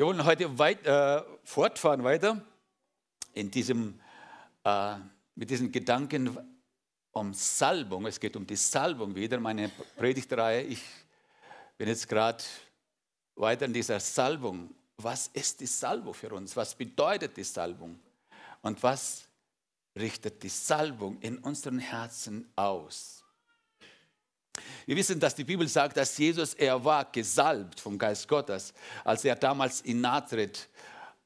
Wir wollen heute weit, äh, fortfahren weiter in diesem, äh, mit diesen Gedanken um Salbung. Es geht um die Salbung wieder, meine Predigtreihe. Ich bin jetzt gerade weiter in dieser Salbung. Was ist die Salbung für uns? Was bedeutet die Salbung? Und was richtet die Salbung in unseren Herzen aus? Wir wissen, dass die Bibel sagt, dass Jesus, er war gesalbt vom Geist Gottes, als er damals in Nazareth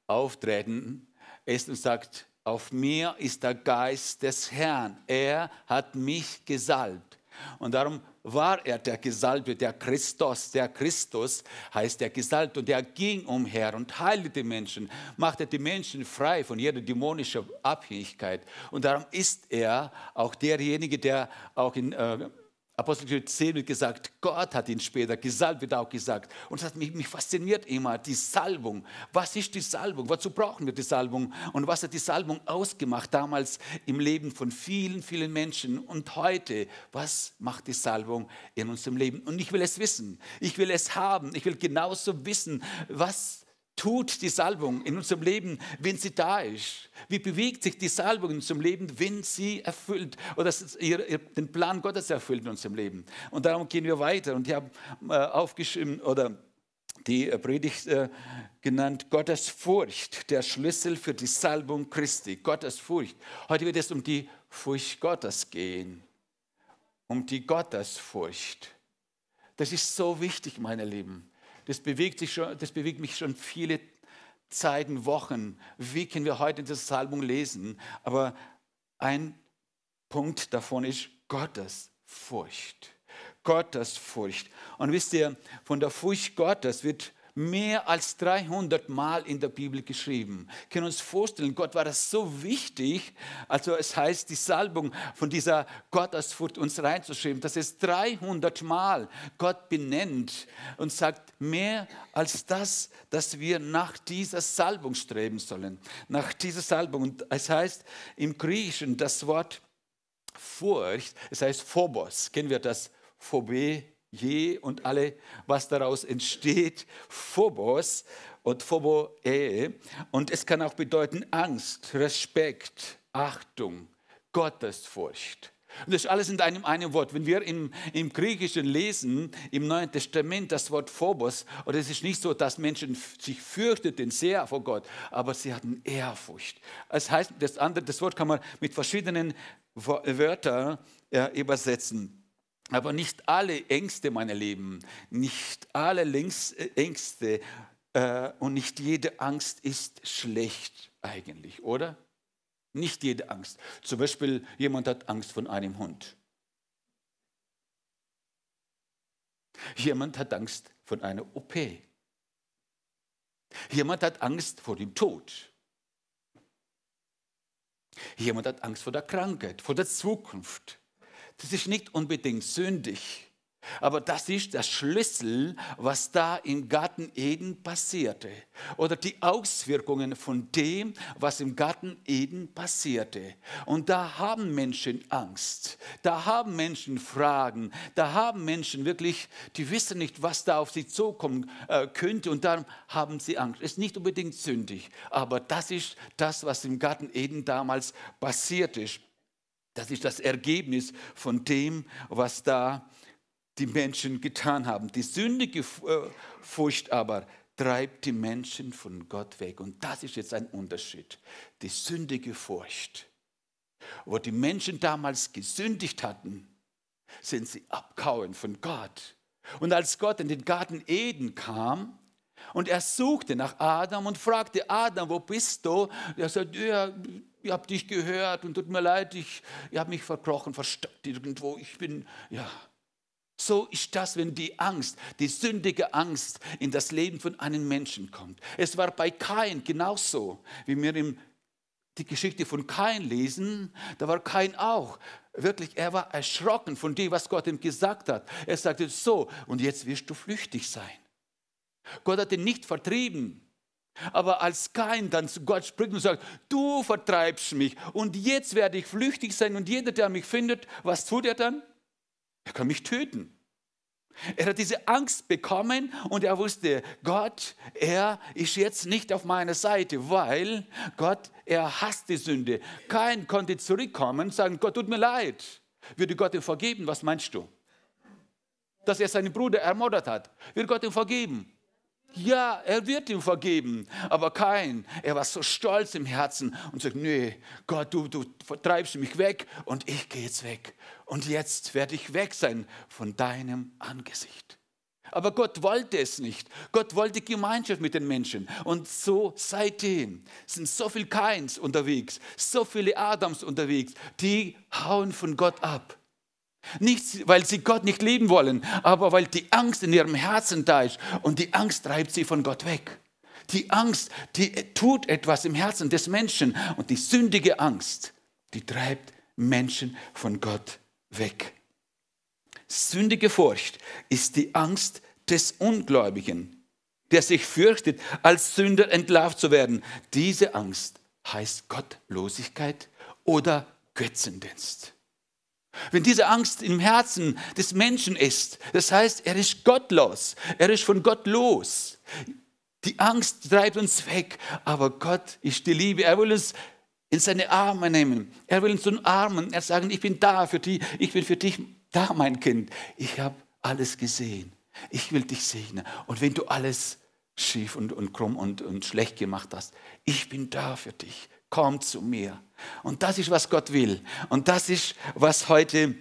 auftreten ist und sagt, auf mir ist der Geist des Herrn. Er hat mich gesalbt. Und darum war er der Gesalbte, der Christus. Der Christus heißt der Gesalbte und er ging umher und heilte die Menschen, machte die Menschen frei von jeder dämonischen Abhängigkeit. Und darum ist er auch derjenige, der auch in äh, Apostelgeschichte 10 wird gesagt, Gott hat ihn später gesalbt, wird auch gesagt. Und das hat mich, mich fasziniert immer, die Salbung. Was ist die Salbung? Wozu brauchen wir die Salbung? Und was hat die Salbung ausgemacht damals im Leben von vielen, vielen Menschen? Und heute, was macht die Salbung in unserem Leben? Und ich will es wissen. Ich will es haben. Ich will genauso wissen, was tut die Salbung in unserem Leben, wenn sie da ist? Wie bewegt sich die Salbung in unserem Leben, wenn sie erfüllt oder den Plan Gottes erfüllt in unserem Leben? Und darum gehen wir weiter. Und ich habe äh, aufgeschrieben oder die äh, Predigt äh, genannt Gottes Furcht, der Schlüssel für die Salbung Christi. Gottes Furcht. Heute wird es um die Furcht Gottes gehen, um die Gottesfurcht. Das ist so wichtig, meine Lieben. Das bewegt, sich schon, das bewegt mich schon viele Zeiten, Wochen. Wie können wir heute das Psalmung lesen? Aber ein Punkt davon ist Gottes Furcht. Gottes Furcht. Und wisst ihr, von der Furcht Gottes wird mehr als 300 Mal in der Bibel geschrieben. Wir können uns vorstellen, Gott war das so wichtig, also es heißt, die Salbung von dieser Gottesfurcht uns reinzuschreiben, dass es 300 Mal Gott benennt und sagt, mehr als das, dass wir nach dieser Salbung streben sollen, nach dieser Salbung. Und es heißt im Griechischen das Wort Furcht, es heißt Phobos, kennen wir das, Phobie, je und alle, was daraus entsteht, Phobos und Phoboe. Und es kann auch bedeuten Angst, Respekt, Achtung, Gottesfurcht. Und das alles in einem, einem Wort. Wenn wir im, im Griechischen lesen, im Neuen Testament, das Wort Phobos, und es ist nicht so, dass Menschen sich fürchteten sehr vor Gott, aber sie hatten Ehrfurcht. Das heißt, das, andere, das Wort kann man mit verschiedenen Wörtern ja, äh, übersetzen. Aber nicht alle Ängste meine Lieben, nicht alle äh, Ängste äh, und nicht jede Angst ist schlecht eigentlich, oder? Nicht jede Angst. Zum Beispiel jemand hat Angst vor einem Hund. Jemand hat Angst vor einer OP. Jemand hat Angst vor dem Tod. Jemand hat Angst vor der Krankheit, vor der Zukunft. Das ist nicht unbedingt sündig, aber das ist der Schlüssel, was da im Garten Eden passierte. Oder die Auswirkungen von dem, was im Garten Eden passierte. Und da haben Menschen Angst. Da haben Menschen Fragen. Da haben Menschen wirklich, die wissen nicht, was da auf sie zukommen äh, könnte. Und darum haben sie Angst. Ist nicht unbedingt sündig. Aber das ist das, was im Garten Eden damals passiert ist. Das ist das Ergebnis von dem, was da die Menschen getan haben. Die sündige äh, Furcht aber treibt die Menschen von Gott weg. Und das ist jetzt ein Unterschied. Die sündige Furcht, wo die Menschen damals gesündigt hatten, sind sie abkauen von Gott. Und als Gott in den Garten Eden kam, und er suchte nach Adam und fragte Adam, wo bist du? Er sagte, ja, ich habe dich gehört und tut mir leid, ich, ich habe mich verkrochen, versteckt irgendwo, ich bin, ja. So ist das, wenn die Angst, die sündige Angst in das Leben von einem Menschen kommt. Es war bei Kain genauso, wie wir im, die Geschichte von Kain lesen, da war Kain auch. Wirklich, er war erschrocken von dem, was Gott ihm gesagt hat. Er sagte so, und jetzt wirst du flüchtig sein. Gott hat ihn nicht vertrieben, aber als Kain dann zu Gott spricht und sagt, du vertreibst mich und jetzt werde ich flüchtig sein und jeder, der mich findet, was tut er dann? Er kann mich töten. Er hat diese Angst bekommen und er wusste, Gott, er ist jetzt nicht auf meiner Seite, weil Gott, er hasst die Sünde. Kein konnte zurückkommen und sagen, Gott, tut mir leid. Würde Gott ihm vergeben? Was meinst du? Dass er seinen Bruder ermordet hat. Wird Gott ihm vergeben? Ja, er wird ihm vergeben. Aber Kain, er war so stolz im Herzen und sagt, nee, Gott, du, du vertreibst mich weg und ich gehe jetzt weg. Und jetzt werde ich weg sein von deinem Angesicht. Aber Gott wollte es nicht. Gott wollte Gemeinschaft mit den Menschen. Und so seitdem sind so viele Kains unterwegs, so viele Adams unterwegs, die hauen von Gott ab. Nicht, weil sie Gott nicht lieben wollen, aber weil die Angst in ihrem Herzen da ist und die Angst treibt sie von Gott weg. Die Angst, die tut etwas im Herzen des Menschen und die sündige Angst, die treibt Menschen von Gott weg. Sündige Furcht ist die Angst des Ungläubigen, der sich fürchtet, als Sünder entlarvt zu werden. Diese Angst heißt Gottlosigkeit oder Götzendienst. Wenn diese Angst im Herzen des Menschen ist, das heißt, er ist gottlos, er ist von Gott los. Die Angst treibt uns weg, aber Gott ist die Liebe. Er will uns in seine Arme nehmen. Er will uns umarmen. Er sagt, ich bin da für dich, ich bin für dich da, mein Kind. Ich habe alles gesehen. Ich will dich segnen. Und wenn du alles schief und, und krumm und, und schlecht gemacht hast, ich bin da für dich. Komm zu mir. Und das ist, was Gott will. Und das ist, was heute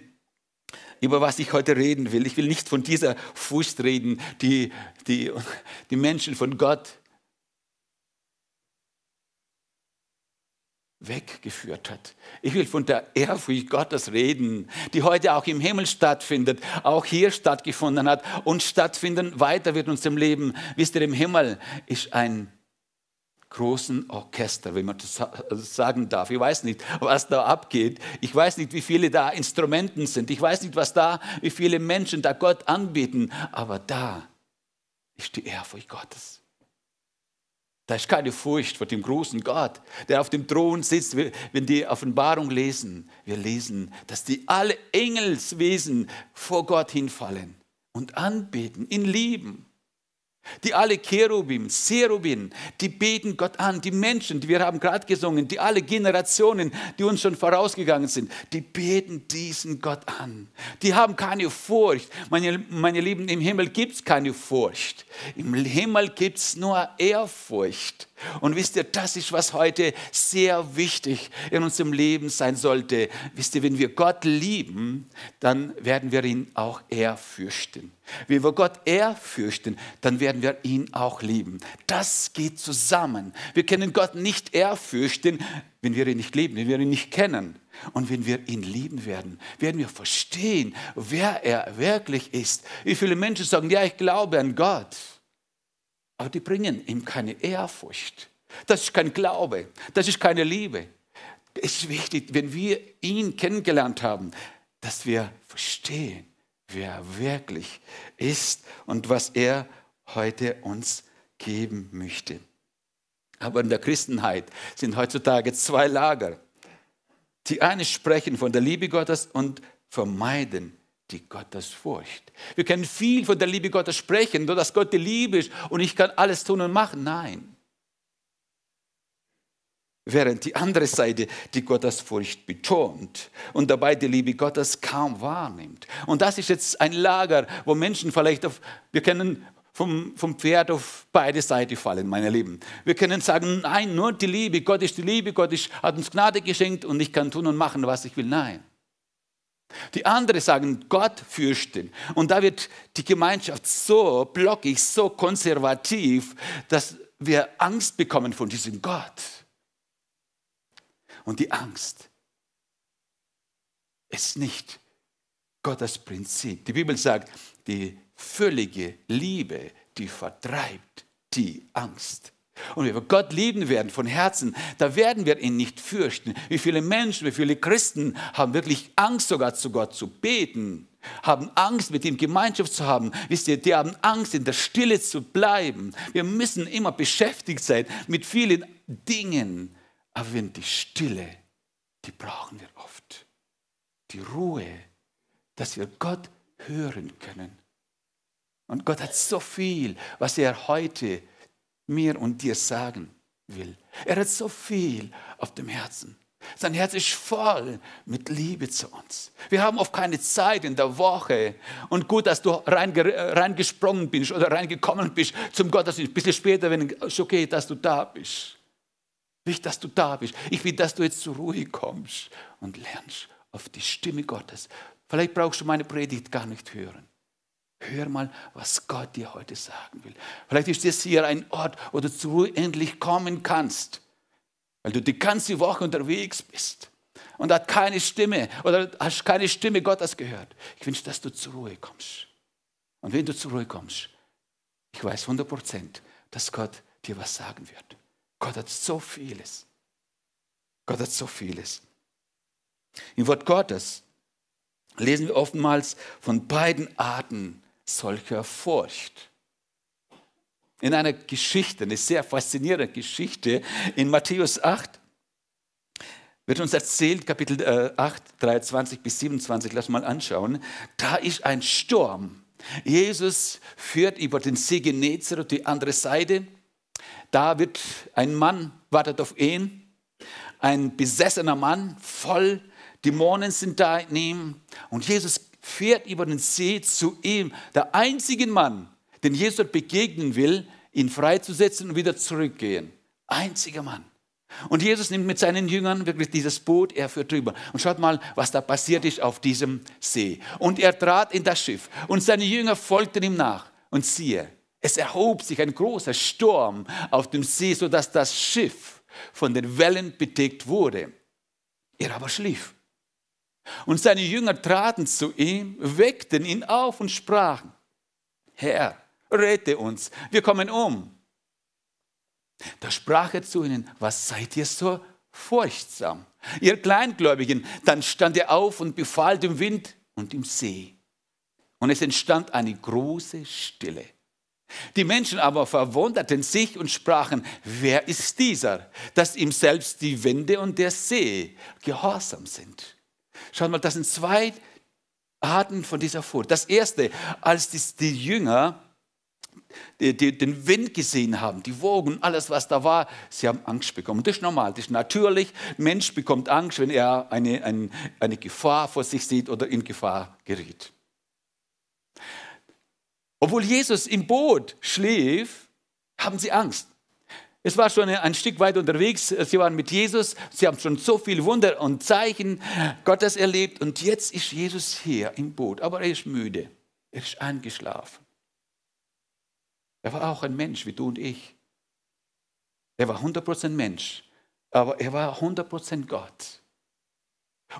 über was ich heute reden will. Ich will nicht von dieser Furcht reden, die die, die Menschen von Gott weggeführt hat. Ich will von der Ehrfurcht Gottes reden, die heute auch im Himmel stattfindet, auch hier stattgefunden hat und stattfinden weiter wird uns im Leben. Wisst ihr, im Himmel ist ein großen Orchester, wenn man das also sagen darf. Ich weiß nicht, was da abgeht. Ich weiß nicht, wie viele da Instrumenten sind. Ich weiß nicht, was da, wie viele Menschen da Gott anbeten. Aber da ist die Ehrfurcht Gottes. Da ist keine Furcht vor dem großen Gott, der auf dem Thron sitzt. Wenn die Offenbarung lesen, wir lesen, dass die alle Engelswesen vor Gott hinfallen und anbeten, ihn lieben. Die alle Cherubim, Serubim, die beten Gott an, die Menschen, die wir haben gerade gesungen, die alle Generationen, die uns schon vorausgegangen sind, die beten diesen Gott an. Die haben keine Furcht. Meine, meine Lieben, im Himmel gibt es keine Furcht. Im Himmel gibt es nur Ehrfurcht. Und wisst ihr, das ist, was heute sehr wichtig in unserem Leben sein sollte. Wisst ihr, wenn wir Gott lieben, dann werden wir ihn auch ehrfürchten. Wenn wir Gott ehrfürchten, dann werden wir ihn auch lieben. Das geht zusammen. Wir können Gott nicht ehrfürchten, wenn wir ihn nicht lieben, wenn wir ihn nicht kennen. Und wenn wir ihn lieben werden, werden wir verstehen, wer er wirklich ist. Wie viele Menschen sagen, ja, ich glaube an Gott. Aber die bringen ihm keine Ehrfurcht. Das ist kein Glaube. Das ist keine Liebe. Es ist wichtig, wenn wir ihn kennengelernt haben, dass wir verstehen, wer wirklich ist und was er heute uns geben möchte. Aber in der Christenheit sind heutzutage zwei Lager. Die einen sprechen von der Liebe Gottes und vermeiden die Gottesfurcht. Wir können viel von der Liebe Gottes sprechen, nur dass Gott die Liebe ist und ich kann alles tun und machen. Nein, Während die andere Seite die Gottesfurcht betont und dabei die Liebe Gottes kaum wahrnimmt. Und das ist jetzt ein Lager, wo Menschen vielleicht auf, wir können vom, vom Pferd auf beide Seiten fallen, meine Lieben. Wir können sagen, nein, nur die Liebe, Gott ist die Liebe, Gott ist, hat uns Gnade geschenkt und ich kann tun und machen, was ich will. Nein. Die anderen sagen, Gott fürchten. Und da wird die Gemeinschaft so blockig, so konservativ, dass wir Angst bekommen von diesem Gott und die Angst ist nicht Gottes Prinzip. Die Bibel sagt, die völlige Liebe, die vertreibt die Angst. Und wenn wir Gott lieben werden von Herzen, da werden wir ihn nicht fürchten. Wie viele Menschen, wie viele Christen haben wirklich Angst, sogar zu Gott zu beten, haben Angst, mit ihm Gemeinschaft zu haben. Wisst ihr, die haben Angst, in der Stille zu bleiben. Wir müssen immer beschäftigt sein mit vielen Dingen, aber wenn die Stille, die brauchen wir oft. Die Ruhe, dass wir Gott hören können. Und Gott hat so viel, was er heute mir und dir sagen will. Er hat so viel auf dem Herzen. Sein Herz ist voll mit Liebe zu uns. Wir haben oft keine Zeit in der Woche. Und gut, dass du reingesprungen bist oder reingekommen bist zum Gott, dass du Ein bisschen später, wenn es okay ist, dass du da bist will, dass du da bist. Ich will, dass du jetzt zur Ruhe kommst und lernst auf die Stimme Gottes. Vielleicht brauchst du meine Predigt gar nicht hören. Hör mal, was Gott dir heute sagen will. Vielleicht ist das hier ein Ort, wo du zur Ruhe endlich kommen kannst, weil du die ganze Woche unterwegs bist und hat keine Stimme oder hast keine Stimme Gottes gehört. Ich wünsche, dass du zur Ruhe kommst. Und wenn du zur Ruhe kommst, ich weiß 100 Prozent, dass Gott dir was sagen wird. Gott hat so vieles. Gott hat so vieles. Im Wort Gottes lesen wir oftmals von beiden Arten solcher Furcht. In einer Geschichte, eine sehr faszinierende Geschichte, in Matthäus 8 wird uns erzählt, Kapitel 8, äh, 23 bis 27, lass mal anschauen, da ist ein Sturm. Jesus führt über den See Genezareth die andere Seite da wird ein Mann, wartet auf ihn, ein besessener Mann, voll, Dämonen sind da in ihm. Und Jesus fährt über den See zu ihm, der einzigen Mann, den Jesus begegnen will, ihn freizusetzen und wieder zurückgehen. Einziger Mann. Und Jesus nimmt mit seinen Jüngern wirklich dieses Boot, er führt drüber. Und schaut mal, was da passiert ist auf diesem See. Und er trat in das Schiff und seine Jünger folgten ihm nach. Und siehe, es erhob sich ein großer Sturm auf dem See, sodass das Schiff von den Wellen bedeckt wurde. Er aber schlief. Und seine Jünger traten zu ihm, weckten ihn auf und sprachen, Herr, rette uns, wir kommen um. Da sprach er zu ihnen, was seid ihr so furchtsam, ihr Kleingläubigen? Dann stand er auf und befahl dem Wind und dem See. Und es entstand eine große Stille. Die Menschen aber verwunderten sich und sprachen, wer ist dieser, dass ihm selbst die Winde und der See gehorsam sind. Schaut mal, das sind zwei Arten von dieser Furcht. Das erste, als die, die Jünger die, die, den Wind gesehen haben, die Wogen, alles was da war, sie haben Angst bekommen. Das ist normal, das ist natürlich. Mensch bekommt Angst, wenn er eine, eine, eine Gefahr vor sich sieht oder in Gefahr gerät. Obwohl Jesus im Boot schlief, haben sie Angst. Es war schon ein Stück weit unterwegs. Sie waren mit Jesus. Sie haben schon so viel Wunder und Zeichen Gottes erlebt. Und jetzt ist Jesus hier im Boot. Aber er ist müde. Er ist eingeschlafen. Er war auch ein Mensch wie du und ich. Er war 100% Mensch. Aber er war 100% Gott.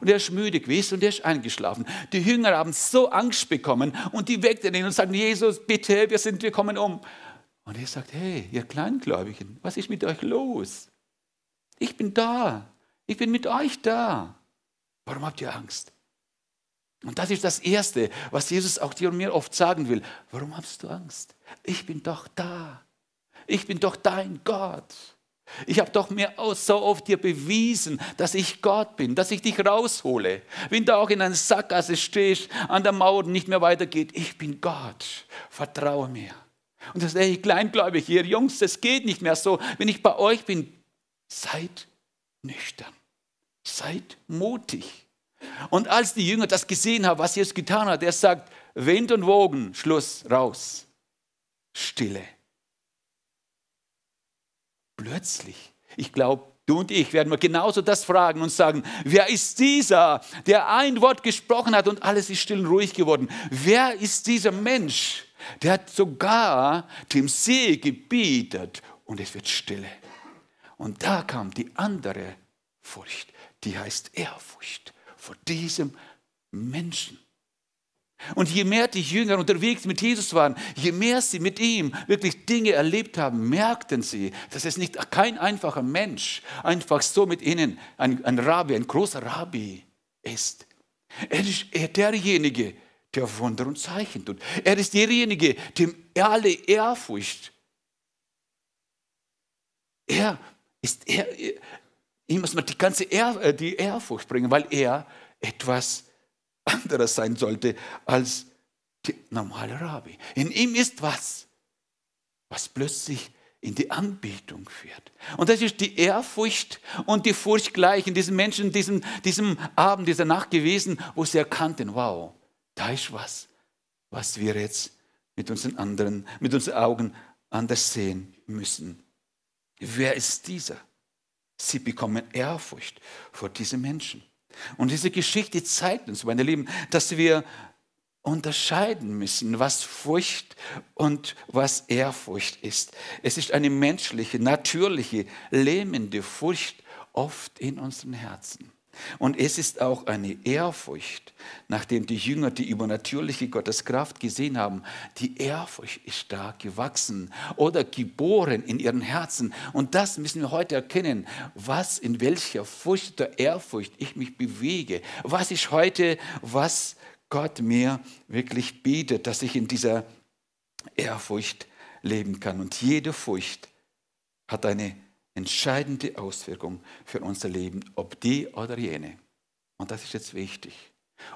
Und er ist müde gewesen und er ist eingeschlafen. Die Jünger haben so Angst bekommen und die weckten ihn und sagten, Jesus, bitte, wir, sind, wir kommen um. Und er sagt, hey, ihr Kleingläubigen, was ist mit euch los? Ich bin da. Ich bin mit euch da. Warum habt ihr Angst? Und das ist das Erste, was Jesus auch dir und mir oft sagen will. Warum hast du Angst? Ich bin doch da. Ich bin doch dein Gott. Ich habe doch mir so oft dir bewiesen, dass ich Gott bin, dass ich dich raushole. Wenn du auch in einer Sackgasse stehst, an der Mauer nicht mehr weitergeht, ich bin Gott, vertraue mir. Und das ey, kleingläubig hier, Jungs, das geht nicht mehr so. Wenn ich bei euch bin, seid nüchtern, seid mutig. Und als die Jünger das gesehen haben, was Jesus getan hat, er sagt, Wind und Wogen, Schluss, raus, Stille. Plötzlich. Ich glaube, du und ich werden wir genauso das fragen und sagen, wer ist dieser, der ein Wort gesprochen hat und alles ist still und ruhig geworden? Wer ist dieser Mensch, der hat sogar dem See gebietet und es wird stille? Und da kam die andere Furcht, die heißt Ehrfurcht vor diesem Menschen. Und je mehr die Jünger unterwegs mit Jesus waren, je mehr sie mit ihm wirklich Dinge erlebt haben, merkten sie, dass es nicht kein einfacher Mensch einfach so mit ihnen ein, ein Rabbi, ein großer Rabbi ist. Er ist er derjenige, der Wunder und Zeichen tut. Er ist derjenige, dem alle Ehrfurcht. Er ist er, ihm muss man die ganze Ehr, äh, die Ehrfurcht bringen, weil er etwas tut anderes sein sollte als der normale Rabbi. In ihm ist was, was plötzlich in die Anbetung führt. Und das ist die Ehrfurcht und die Furcht gleich in diesen Menschen, diesem, diesem Abend, dieser Nacht gewesen, wo sie erkannten, wow, da ist was, was wir jetzt mit unseren anderen, mit unseren Augen anders sehen müssen. Wer ist dieser? Sie bekommen Ehrfurcht vor diesen Menschen. Und diese Geschichte zeigt uns, meine Lieben, dass wir unterscheiden müssen, was Furcht und was Ehrfurcht ist. Es ist eine menschliche, natürliche, lähmende Furcht oft in unseren Herzen. Und es ist auch eine Ehrfurcht, nachdem die Jünger die übernatürliche Gotteskraft gesehen haben. Die Ehrfurcht ist da gewachsen oder geboren in ihren Herzen. Und das müssen wir heute erkennen, was in welcher Furcht der Ehrfurcht ich mich bewege. Was ist heute, was Gott mir wirklich bietet, dass ich in dieser Ehrfurcht leben kann. Und jede Furcht hat eine entscheidende Auswirkung für unser Leben, ob die oder jene. Und das ist jetzt wichtig.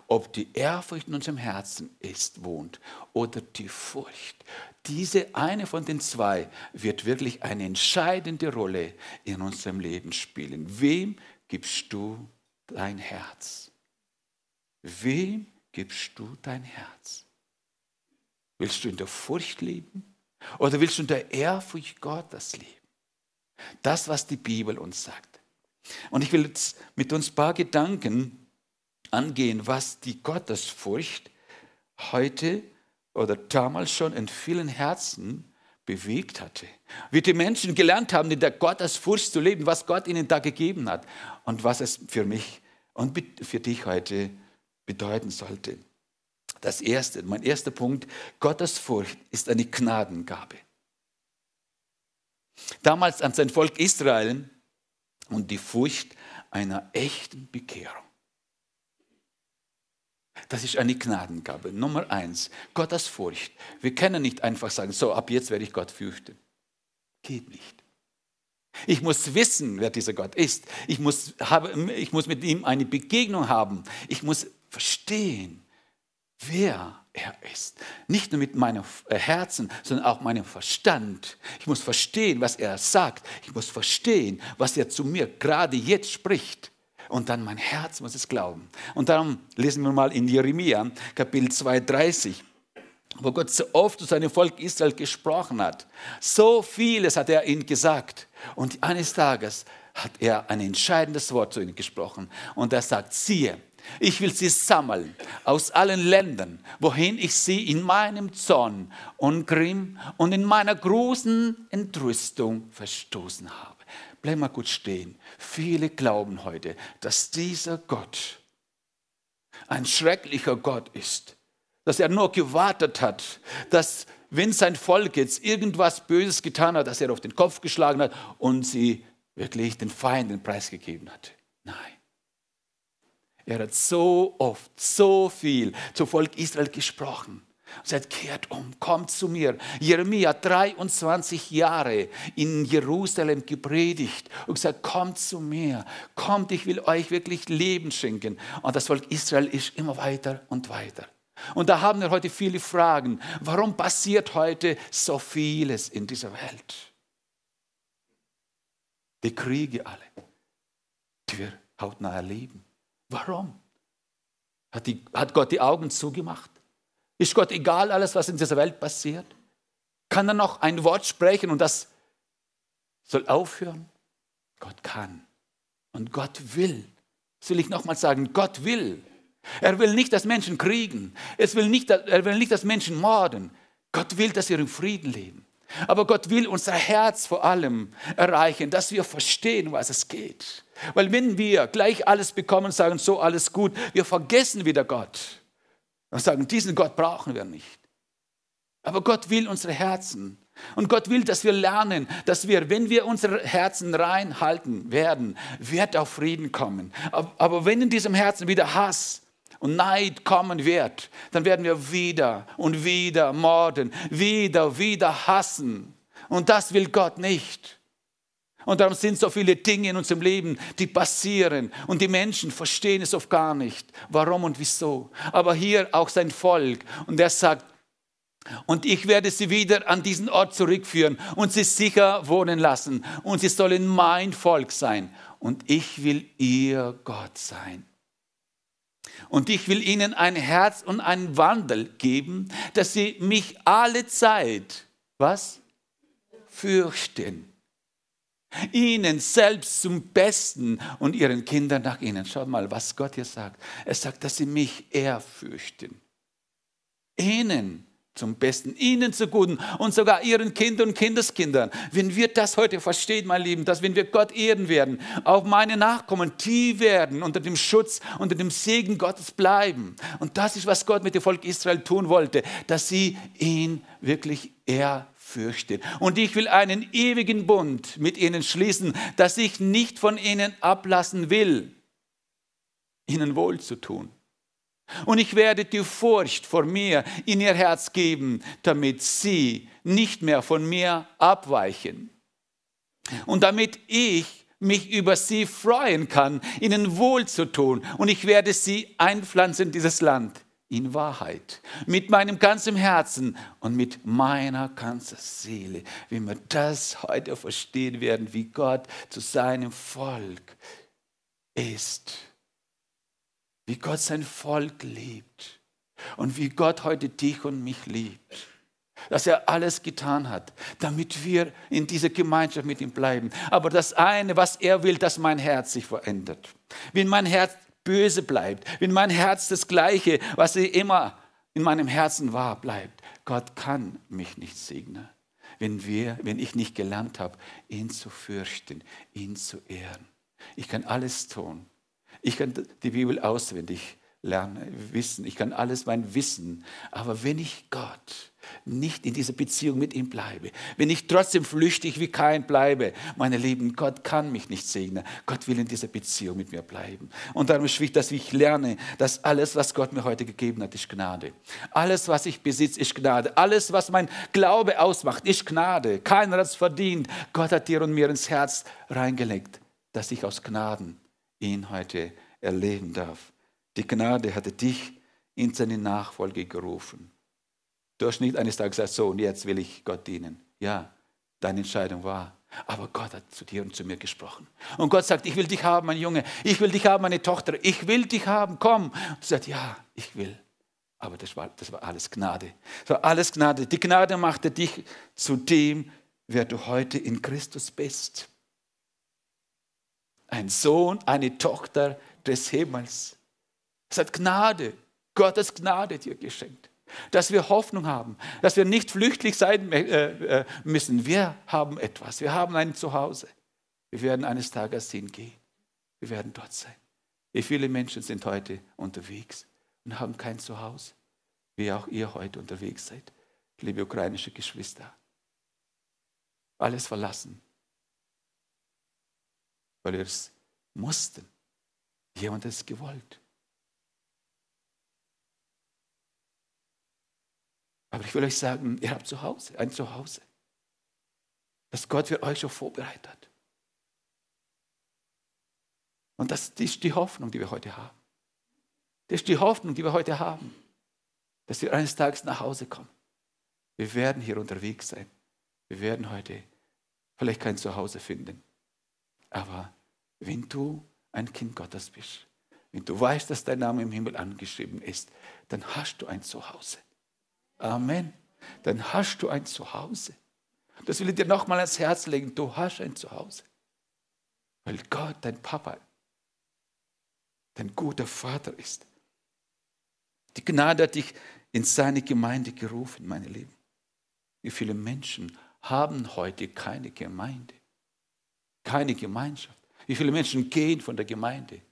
Ob die Ehrfurcht in unserem Herzen ist, wohnt, oder die Furcht. Diese eine von den zwei wird wirklich eine entscheidende Rolle in unserem Leben spielen. Wem gibst du dein Herz? Wem gibst du dein Herz? Willst du in der Furcht leben? Oder willst du in der Ehrfurcht Gottes leben? Das, was die Bibel uns sagt. Und ich will jetzt mit uns ein paar Gedanken angehen, was die Gottesfurcht heute oder damals schon in vielen Herzen bewegt hatte. Wie die Menschen gelernt haben, in der Gottesfurcht zu leben, was Gott ihnen da gegeben hat und was es für mich und für dich heute bedeuten sollte. Das erste, mein erster Punkt, Gottesfurcht ist eine Gnadengabe damals an sein Volk Israel und die Furcht einer echten Bekehrung. Das ist eine Gnadengabe. Nummer eins, Gottes Furcht. Wir können nicht einfach sagen, so ab jetzt werde ich Gott fürchten. Geht nicht. Ich muss wissen, wer dieser Gott ist. Ich muss, habe, ich muss mit ihm eine Begegnung haben. Ich muss verstehen, wer er ist. Nicht nur mit meinem äh, Herzen, sondern auch meinem Verstand. Ich muss verstehen, was er sagt. Ich muss verstehen, was er zu mir gerade jetzt spricht. Und dann mein Herz muss es glauben. Und darum lesen wir mal in Jeremia, Kapitel 230, wo Gott so oft zu seinem Volk Israel gesprochen hat. So vieles hat er ihnen gesagt. Und eines Tages hat er ein entscheidendes Wort zu ihnen gesprochen. Und er sagt, siehe, ich will sie sammeln aus allen Ländern, wohin ich sie in meinem Zorn und Grimm und in meiner großen Entrüstung verstoßen habe. Bleib mal gut stehen. Viele glauben heute, dass dieser Gott ein schrecklicher Gott ist, dass er nur gewartet hat, dass wenn sein Volk jetzt irgendwas Böses getan hat, dass er auf den Kopf geschlagen hat und sie wirklich den Feinden preisgegeben hat. Nein. Er hat so oft, so viel zu Volk Israel gesprochen. Seid kehrt um, kommt zu mir. Jeremia 23 Jahre in Jerusalem gepredigt und gesagt, kommt zu mir, kommt, ich will euch wirklich Leben schenken. Und das Volk Israel ist immer weiter und weiter. Und da haben wir heute viele Fragen. Warum passiert heute so vieles in dieser Welt? Die Kriege alle, die wir hautnah erleben. Warum? Hat, die, hat Gott die Augen zugemacht? Ist Gott egal alles, was in dieser Welt passiert? Kann er noch ein Wort sprechen und das soll aufhören? Gott kann und Gott will. Das will ich nochmal sagen, Gott will. Er will nicht, dass Menschen kriegen. Es will nicht, er will nicht, dass Menschen morden. Gott will, dass sie im Frieden leben. Aber Gott will unser Herz vor allem erreichen, dass wir verstehen, was es geht. Weil wenn wir gleich alles bekommen, und sagen so alles gut, wir vergessen wieder Gott und sagen, diesen Gott brauchen wir nicht. Aber Gott will unsere Herzen. Und Gott will, dass wir lernen, dass wir, wenn wir unsere Herzen reinhalten werden, wird auch Frieden kommen. Aber wenn in diesem Herzen wieder Hass, und Neid kommen wird, dann werden wir wieder und wieder morden, wieder, wieder hassen. Und das will Gott nicht. Und darum sind so viele Dinge in unserem Leben, die passieren. Und die Menschen verstehen es oft gar nicht, warum und wieso. Aber hier auch sein Volk. Und er sagt, und ich werde sie wieder an diesen Ort zurückführen und sie sicher wohnen lassen. Und sie sollen mein Volk sein. Und ich will ihr Gott sein. Und ich will ihnen ein Herz und einen Wandel geben, dass sie mich alle Zeit, was? Fürchten. Ihnen selbst zum Besten und ihren Kindern nach ihnen. Schaut mal, was Gott hier sagt. Er sagt, dass sie mich ehrfürchten. Ihnen zum Besten, ihnen zuguten und sogar ihren Kindern und Kindeskindern. Wenn wir das heute verstehen, mein Lieben, dass wenn wir Gott ehren werden, auch meine Nachkommen, die werden unter dem Schutz, unter dem Segen Gottes bleiben. Und das ist, was Gott mit dem Volk Israel tun wollte, dass sie ihn wirklich ehren fürchten. Und ich will einen ewigen Bund mit ihnen schließen, dass ich nicht von ihnen ablassen will, ihnen wohl zu tun. Und ich werde die Furcht vor mir in ihr Herz geben, damit sie nicht mehr von mir abweichen. Und damit ich mich über sie freuen kann, ihnen wohl zu tun. Und ich werde sie einpflanzen in dieses Land in Wahrheit, mit meinem ganzen Herzen und mit meiner ganzen Seele. Wie wir das heute verstehen werden, wie Gott zu seinem Volk ist wie Gott sein Volk liebt und wie Gott heute dich und mich liebt. Dass er alles getan hat, damit wir in dieser Gemeinschaft mit ihm bleiben. Aber das eine, was er will, dass mein Herz sich verändert. Wenn mein Herz böse bleibt, wenn mein Herz das Gleiche, was immer in meinem Herzen war, bleibt. Gott kann mich nicht segnen, wenn, wir, wenn ich nicht gelernt habe, ihn zu fürchten, ihn zu ehren. Ich kann alles tun, ich kann die Bibel auswendig lernen, wissen. Ich kann alles mein Wissen. Aber wenn ich Gott nicht in dieser Beziehung mit ihm bleibe, wenn ich trotzdem flüchtig wie kein bleibe, meine Lieben, Gott kann mich nicht segnen. Gott will in dieser Beziehung mit mir bleiben. Und darum ist wichtig, dass ich lerne, dass alles, was Gott mir heute gegeben hat, ist Gnade. Alles, was ich besitze, ist Gnade. Alles, was mein Glaube ausmacht, ist Gnade. Keiner hat es verdient. Gott hat dir und mir ins Herz reingelegt, dass ich aus Gnaden ihn heute erleben darf. Die Gnade hatte dich in seine Nachfolge gerufen. Du hast nicht eines Tages gesagt, so und jetzt will ich Gott dienen. Ja, deine Entscheidung war. Aber Gott hat zu dir und zu mir gesprochen. Und Gott sagt, ich will dich haben, mein Junge, ich will dich haben, meine Tochter, ich will dich haben, komm. Und du sagst, ja, ich will. Aber das war, das war alles Gnade. Das war alles Gnade. Die Gnade machte dich zu dem, wer du heute in Christus bist ein Sohn, eine Tochter des Himmels. Es hat Gnade, Gottes Gnade dir geschenkt, dass wir Hoffnung haben, dass wir nicht flüchtlich sein äh, äh, müssen. Wir haben etwas, wir haben ein Zuhause. Wir werden eines Tages hingehen, wir werden dort sein. Wie viele Menschen sind heute unterwegs und haben kein Zuhause, wie auch ihr heute unterwegs seid, liebe ukrainische Geschwister. Alles verlassen, weil wir es mussten. Jemand hat es gewollt. Aber ich will euch sagen, ihr habt zu Hause, ein Zuhause, das Gott für euch schon vorbereitet hat. Und das ist die Hoffnung, die wir heute haben. Das ist die Hoffnung, die wir heute haben, dass wir eines Tages nach Hause kommen. Wir werden hier unterwegs sein. Wir werden heute vielleicht kein Zuhause finden, aber wenn du ein Kind Gottes bist, wenn du weißt, dass dein Name im Himmel angeschrieben ist, dann hast du ein Zuhause. Amen. Dann hast du ein Zuhause. Das will ich dir nochmal ans Herz legen. Du hast ein Zuhause. Weil Gott dein Papa, dein guter Vater ist. Die Gnade hat dich in seine Gemeinde gerufen, meine Lieben. Wie viele Menschen haben heute keine Gemeinde, keine Gemeinschaft? Wie viele Menschen gehen von der Gemeinde?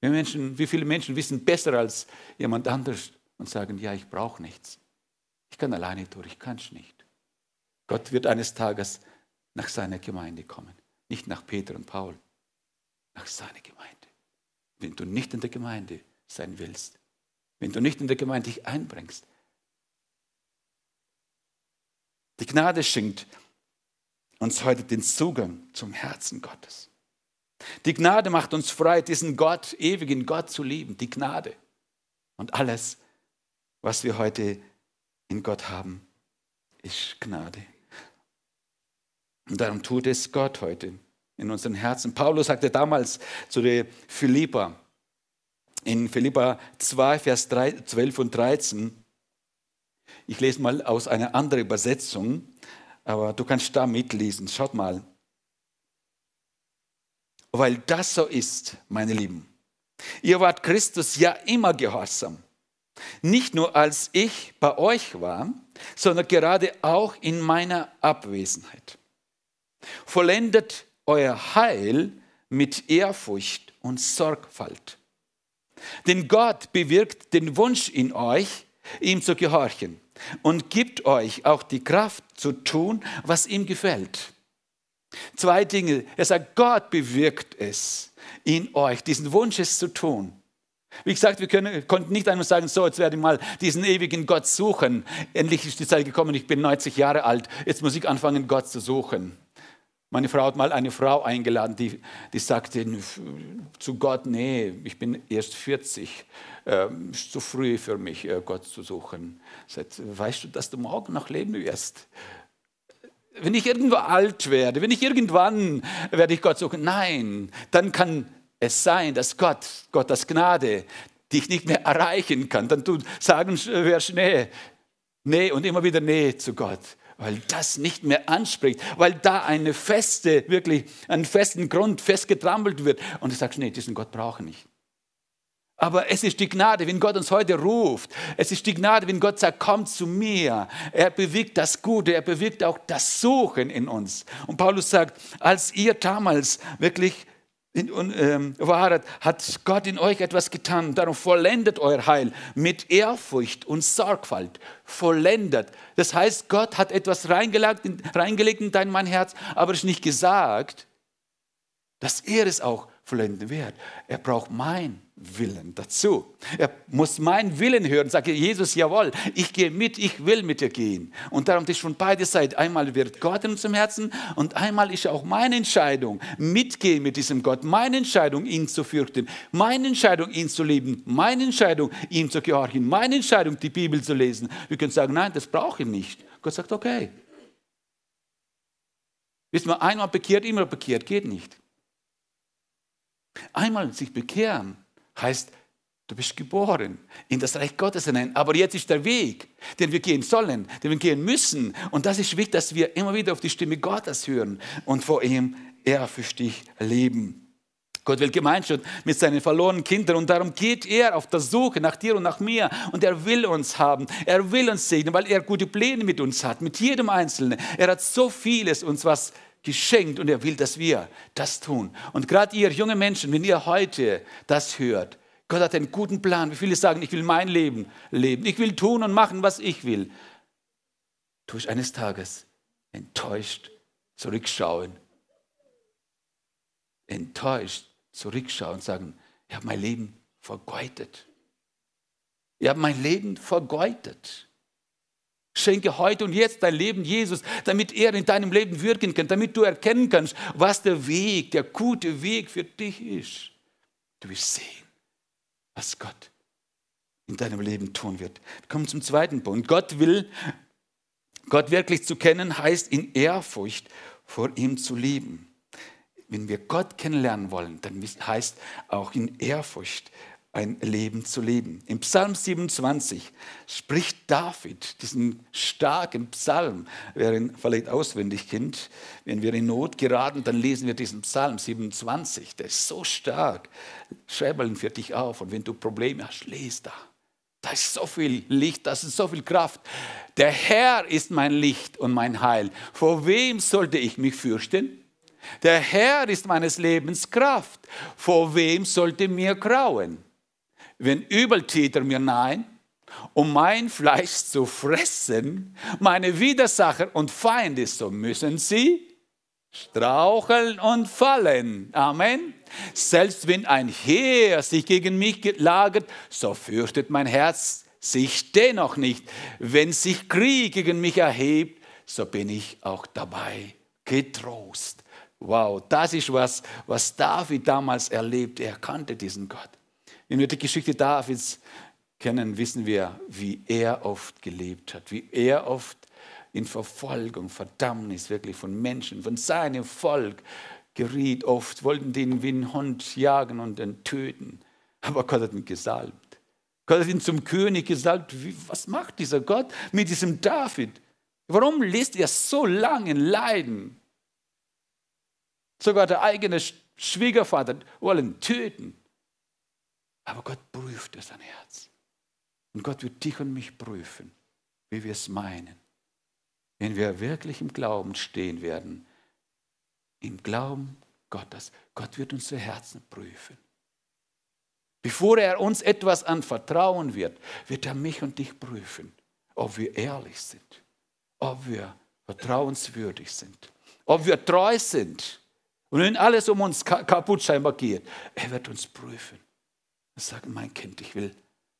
Wie, Menschen, wie viele Menschen wissen besser als jemand anders und sagen, ja, ich brauche nichts. Ich kann alleine durch, ich kann es nicht. Gott wird eines Tages nach seiner Gemeinde kommen, nicht nach Peter und Paul, nach seiner Gemeinde. Wenn du nicht in der Gemeinde sein willst, wenn du nicht in der Gemeinde dich einbringst, die Gnade schenkt uns heute den Zugang zum Herzen Gottes. Die Gnade macht uns frei, diesen Gott, ewigen Gott zu lieben, die Gnade. Und alles, was wir heute in Gott haben, ist Gnade. Und darum tut es Gott heute in unseren Herzen. Paulus sagte damals zu den Philippa, in Philippa 2, Vers 3, 12 und 13, ich lese mal aus einer anderen Übersetzung, aber du kannst da mitlesen. Schaut mal weil das so ist, meine Lieben. Ihr wart Christus ja immer gehorsam. Nicht nur als ich bei euch war, sondern gerade auch in meiner Abwesenheit. Vollendet euer Heil mit Ehrfurcht und Sorgfalt. Denn Gott bewirkt den Wunsch in euch, ihm zu gehorchen und gibt euch auch die Kraft zu tun, was ihm gefällt Zwei Dinge. Er sagt, Gott bewirkt es in euch, diesen Wunsch es zu tun. Wie gesagt, wir können, konnten nicht einmal sagen, so, jetzt werde ich mal diesen ewigen Gott suchen. Endlich ist die Zeit gekommen, ich bin 90 Jahre alt, jetzt muss ich anfangen, Gott zu suchen. Meine Frau hat mal eine Frau eingeladen, die, die sagte zu Gott, nee, ich bin erst 40, ähm, zu früh für mich, äh, Gott zu suchen. Sagt, weißt du, dass du morgen noch leben wirst? wenn ich irgendwo alt werde, wenn ich irgendwann werde ich Gott suchen. Nein, dann kann es sein, dass Gott, Gott das Gnade, dich nicht mehr erreichen kann. Dann du sagen wir nee, nee und immer wieder nee zu Gott, weil das nicht mehr anspricht, weil da eine feste, wirklich einen festen Grund festgetrampelt wird. Und du sagst, nee, diesen Gott brauche ich nicht. Aber es ist die Gnade, wenn Gott uns heute ruft. Es ist die Gnade, wenn Gott sagt, komm zu mir. Er bewirkt das Gute, er bewirkt auch das Suchen in uns. Und Paulus sagt, als ihr damals wirklich in, ähm, waret, hat Gott in euch etwas getan. Darum vollendet euer Heil mit Ehrfurcht und Sorgfalt. Vollendet. Das heißt, Gott hat etwas reingelegt, reingelegt in dein mein Herz, aber es ist nicht gesagt, dass er es auch vollenden wird. Er braucht meinen Willen dazu. Er muss meinen Willen hören. Sage Jesus, jawohl, ich gehe mit, ich will mit dir gehen. Und darum ist von beide Seiten. Einmal wird Gott in unserem Herzen und einmal ist auch meine Entscheidung, mitgehen mit diesem Gott. Meine Entscheidung, ihn zu fürchten. Meine Entscheidung, ihn zu lieben. Meine Entscheidung, ihm zu gehorchen. Meine Entscheidung, die Bibel zu lesen. Wir können sagen, nein, das brauche ich nicht. Gott sagt, okay. Wisst man einmal bekehrt, immer bekehrt, geht nicht. Einmal sich bekehren heißt, du bist geboren in das Reich Gottes hinein. Aber jetzt ist der Weg, den wir gehen sollen, den wir gehen müssen. Und das ist wichtig, dass wir immer wieder auf die Stimme Gottes hören und vor ihm ehrfürchtig leben. Gott will Gemeinschaft mit seinen verlorenen Kindern und darum geht er auf der Suche nach dir und nach mir und er will uns haben. Er will uns segnen, weil er gute Pläne mit uns hat, mit jedem Einzelnen. Er hat so vieles uns was geschenkt und er will, dass wir das tun. Und gerade ihr junge Menschen, wenn ihr heute das hört, Gott hat einen guten Plan. Wie viele sagen, ich will mein Leben leben, ich will tun und machen, was ich will. Tue ich eines Tages enttäuscht zurückschauen. Enttäuscht zurückschauen und sagen, ich habe mein Leben vergeudet. Ich habe mein Leben vergeudet. Schenke heute und jetzt dein Leben Jesus, damit er in deinem Leben wirken kann, damit du erkennen kannst, was der Weg, der gute Weg für dich ist. Du wirst sehen, was Gott in deinem Leben tun wird. Wir kommen zum zweiten Punkt. Gott will, Gott wirklich zu kennen, heißt in Ehrfurcht vor ihm zu leben. Wenn wir Gott kennenlernen wollen, dann heißt auch in Ehrfurcht ein Leben zu leben. Im Psalm 27 spricht David diesen starken Psalm, wer ihn vielleicht auswendig kennt, wenn wir in Not geraten, dann lesen wir diesen Psalm 27, der ist so stark, schreiben für dich auf und wenn du Probleme hast, lese da. Da ist so viel Licht, da ist so viel Kraft. Der Herr ist mein Licht und mein Heil. Vor wem sollte ich mich fürchten? Der Herr ist meines Lebens Kraft. Vor wem sollte mir grauen? wenn Übeltäter mir nein, um mein Fleisch zu fressen, meine Widersacher und Feinde, so müssen sie straucheln und fallen. Amen. Selbst wenn ein Heer sich gegen mich lagert, so fürchtet mein Herz sich dennoch nicht. Wenn sich Krieg gegen mich erhebt, so bin ich auch dabei getrost. Wow, das ist was, was David damals erlebt. Er kannte diesen Gott. Wenn wir die Geschichte Davids kennen, wissen wir, wie er oft gelebt hat, wie er oft in Verfolgung, Verdammnis wirklich von Menschen, von seinem Volk geriet. Oft wollten die ihn wie einen Hund jagen und ihn töten. Aber Gott hat ihn gesalbt. Gott hat ihn zum König gesalbt. Wie, was macht dieser Gott mit diesem David? Warum lässt er so lange leiden? Sogar der eigene Schwiegervater wollen töten. Aber Gott prüft es an Herz. Und Gott wird dich und mich prüfen, wie wir es meinen. Wenn wir wirklich im Glauben stehen werden, im Glauben Gottes, Gott wird unsere Herzen prüfen. Bevor er uns etwas anvertrauen wird, wird er mich und dich prüfen, ob wir ehrlich sind, ob wir vertrauenswürdig sind, ob wir treu sind. Und wenn alles um uns kaputt scheinbar geht, er wird uns prüfen und sagen, mein Kind, ich will,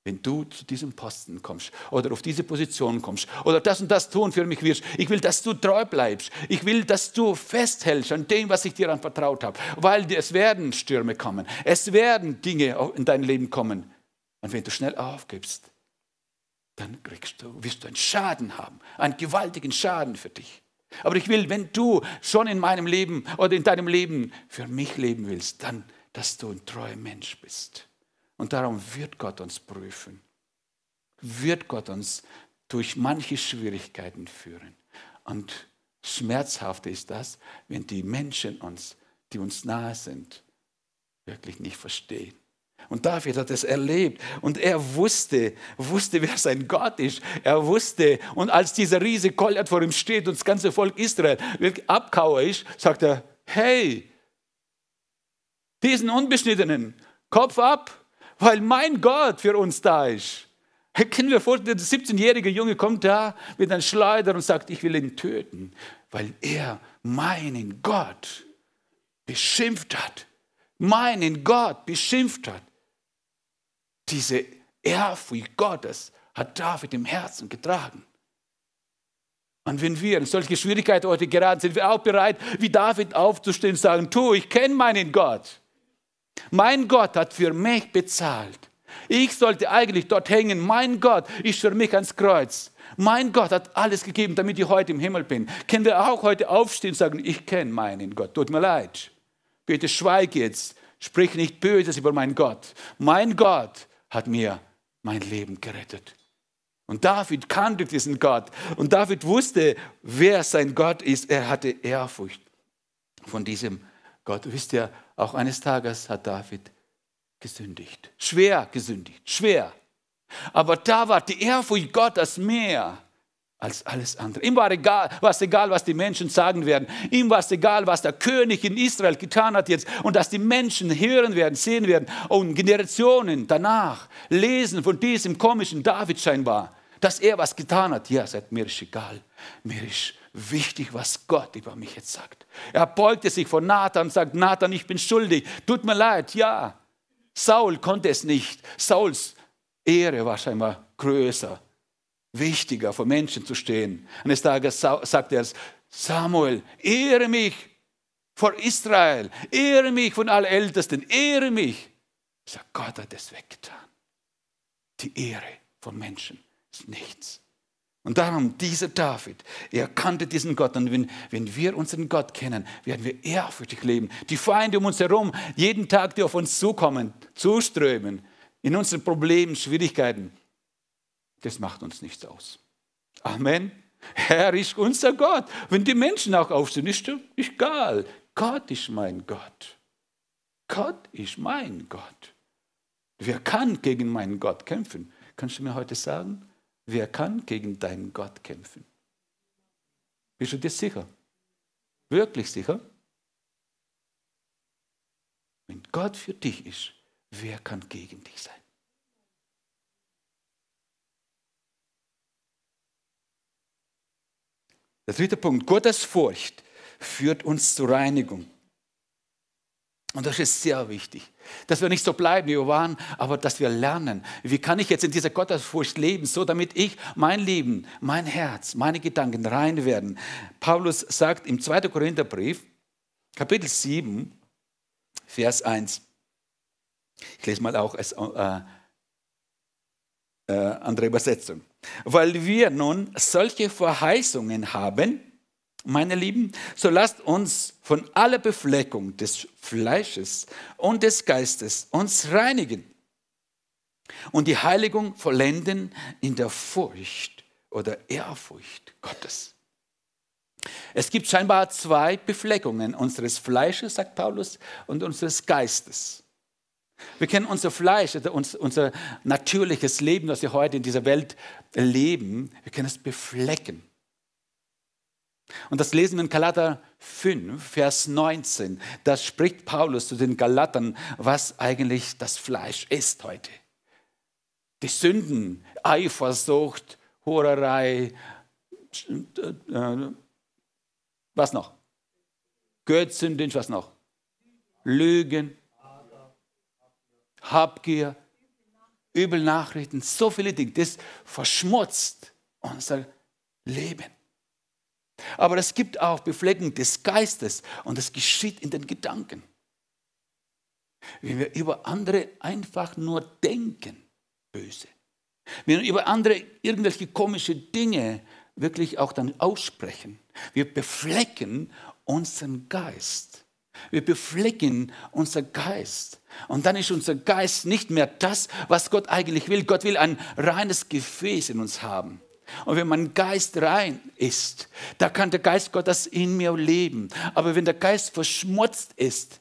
wenn du zu diesem Posten kommst oder auf diese Position kommst oder das und das tun für mich wirst, ich will, dass du treu bleibst. Ich will, dass du festhältst an dem, was ich dir anvertraut habe, weil es werden Stürme kommen. Es werden Dinge in dein Leben kommen. Und wenn du schnell aufgibst, dann kriegst du, wirst du einen Schaden haben, einen gewaltigen Schaden für dich. Aber ich will, wenn du schon in meinem Leben oder in deinem Leben für mich leben willst, dann, dass du ein treuer Mensch bist. Und darum wird Gott uns prüfen, wird Gott uns durch manche Schwierigkeiten führen. Und schmerzhaft ist das, wenn die Menschen uns, die uns nahe sind, wirklich nicht verstehen. Und David hat es erlebt und er wusste, wusste, wer sein Gott ist. Er wusste, und als dieser Riese Goliath vor ihm steht und das ganze Volk Israel wirklich Abkauer ist, sagt er, hey, diesen Unbeschnittenen, Kopf ab, weil mein Gott für uns da ist. Können wir vorstellen, der 17-jährige Junge kommt da mit einem Schleuder und sagt, ich will ihn töten, weil er meinen Gott beschimpft hat. Meinen Gott beschimpft hat. Diese Ehrfurcht Gottes hat David im Herzen getragen. Und wenn wir in solche Schwierigkeiten heute geraten, sind wir auch bereit, wie David aufzustehen und sagen, tu, ich kenne meinen Gott. Mein Gott hat für mich bezahlt. Ich sollte eigentlich dort hängen. Mein Gott ist für mich ans Kreuz. Mein Gott hat alles gegeben, damit ich heute im Himmel bin. Können wir auch heute aufstehen und sagen, ich kenne meinen Gott. Tut mir leid. Bitte schweig jetzt. Sprich nicht Böses über meinen Gott. Mein Gott hat mir mein Leben gerettet. Und David kannte diesen Gott. Und David wusste, wer sein Gott ist. Er hatte Ehrfurcht von diesem Gott. Wisst ihr, auch eines Tages hat David gesündigt. Schwer gesündigt, schwer. Aber da war die Ehrfurcht Gottes mehr als alles andere. Ihm war egal, was egal, was die Menschen sagen werden. Ihm war es egal, was der König in Israel getan hat jetzt und dass die Menschen hören werden, sehen werden und Generationen danach lesen von diesem komischen David scheinbar dass er was getan hat. Ja, seid mir ist egal. Mir ist wichtig, was Gott über mich jetzt sagt. Er beugte sich vor Nathan und sagt, Nathan, ich bin schuldig. Tut mir leid, ja. Saul konnte es nicht. Sauls Ehre war scheinbar größer, wichtiger, vor Menschen zu stehen. Eines Tages sagte er, Samuel, ehre mich vor Israel, ehre mich von allen Ältesten, ehre mich. Sagt, Gott hat es weggetan. Die Ehre von Menschen ist nichts. Und darum, dieser David, er kannte diesen Gott. Und wenn, wenn wir unseren Gott kennen, werden wir ehrfürchtig leben. Die Feinde um uns herum, jeden Tag, die auf uns zukommen, zuströmen, in unseren Problemen, Schwierigkeiten, das macht uns nichts aus. Amen. Herr ist unser Gott. Wenn die Menschen auch aufstehen, ist es egal. Gott ist mein Gott. Gott ist mein Gott. Wer kann gegen meinen Gott kämpfen? Kannst du mir heute sagen? Wer kann gegen deinen Gott kämpfen? Bist du dir sicher? Wirklich sicher? Wenn Gott für dich ist, wer kann gegen dich sein? Der dritte Punkt, Gottes Furcht führt uns zur Reinigung. Und das ist sehr wichtig, dass wir nicht so bleiben, wie wir waren, aber dass wir lernen, wie kann ich jetzt in dieser Gottesfurcht leben, so damit ich mein Leben, mein Herz, meine Gedanken rein werden. Paulus sagt im 2. Korintherbrief, Kapitel 7, Vers 1, ich lese mal auch als äh, äh, andere Übersetzung, weil wir nun solche Verheißungen haben, meine Lieben, so lasst uns von aller Befleckung des Fleisches und des Geistes uns reinigen und die Heiligung vollenden in der Furcht oder Ehrfurcht Gottes. Es gibt scheinbar zwei Befleckungen unseres Fleisches, sagt Paulus, und unseres Geistes. Wir kennen unser Fleisch, unser natürliches Leben, das wir heute in dieser Welt leben, wir können es beflecken. Und das lesen wir in Galater 5, Vers 19. Da spricht Paulus zu den Galatern, was eigentlich das Fleisch ist heute. Die Sünden, Eifersucht, Hurerei, äh, äh, was noch? Götzendünsch, was noch? Lügen, Habgier, Übelnachrichten, so viele Dinge. Das verschmutzt unser Leben. Aber es gibt auch Beflecken des Geistes und das geschieht in den Gedanken. Wenn wir über andere einfach nur denken, böse. Wenn wir über andere irgendwelche komische Dinge wirklich auch dann aussprechen. Wir beflecken unseren Geist. Wir beflecken unser Geist. Und dann ist unser Geist nicht mehr das, was Gott eigentlich will. Gott will ein reines Gefäß in uns haben. Und wenn mein Geist rein ist, da kann der Geist Gottes in mir leben. Aber wenn der Geist verschmutzt ist,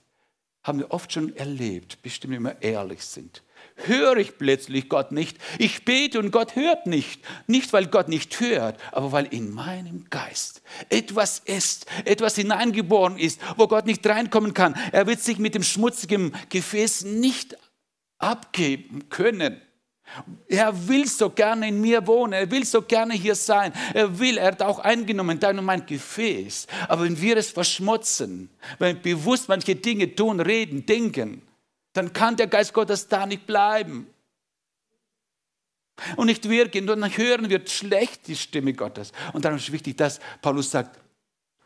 haben wir oft schon erlebt, bestimmt immer ehrlich sind. Höre ich plötzlich Gott nicht? Ich bete und Gott hört nicht. Nicht, weil Gott nicht hört, aber weil in meinem Geist etwas ist, etwas hineingeboren ist, wo Gott nicht reinkommen kann. Er wird sich mit dem schmutzigen Gefäß nicht abgeben können. Er will so gerne in mir wohnen, er will so gerne hier sein, er will, er hat auch eingenommen dein und mein Gefäß. Aber wenn wir es verschmutzen, wenn wir bewusst manche Dinge tun, reden, denken, dann kann der Geist Gottes da nicht bleiben und nicht wirken. Und dann hören wir schlecht die Stimme Gottes. Und darum ist wichtig, dass Paulus sagt,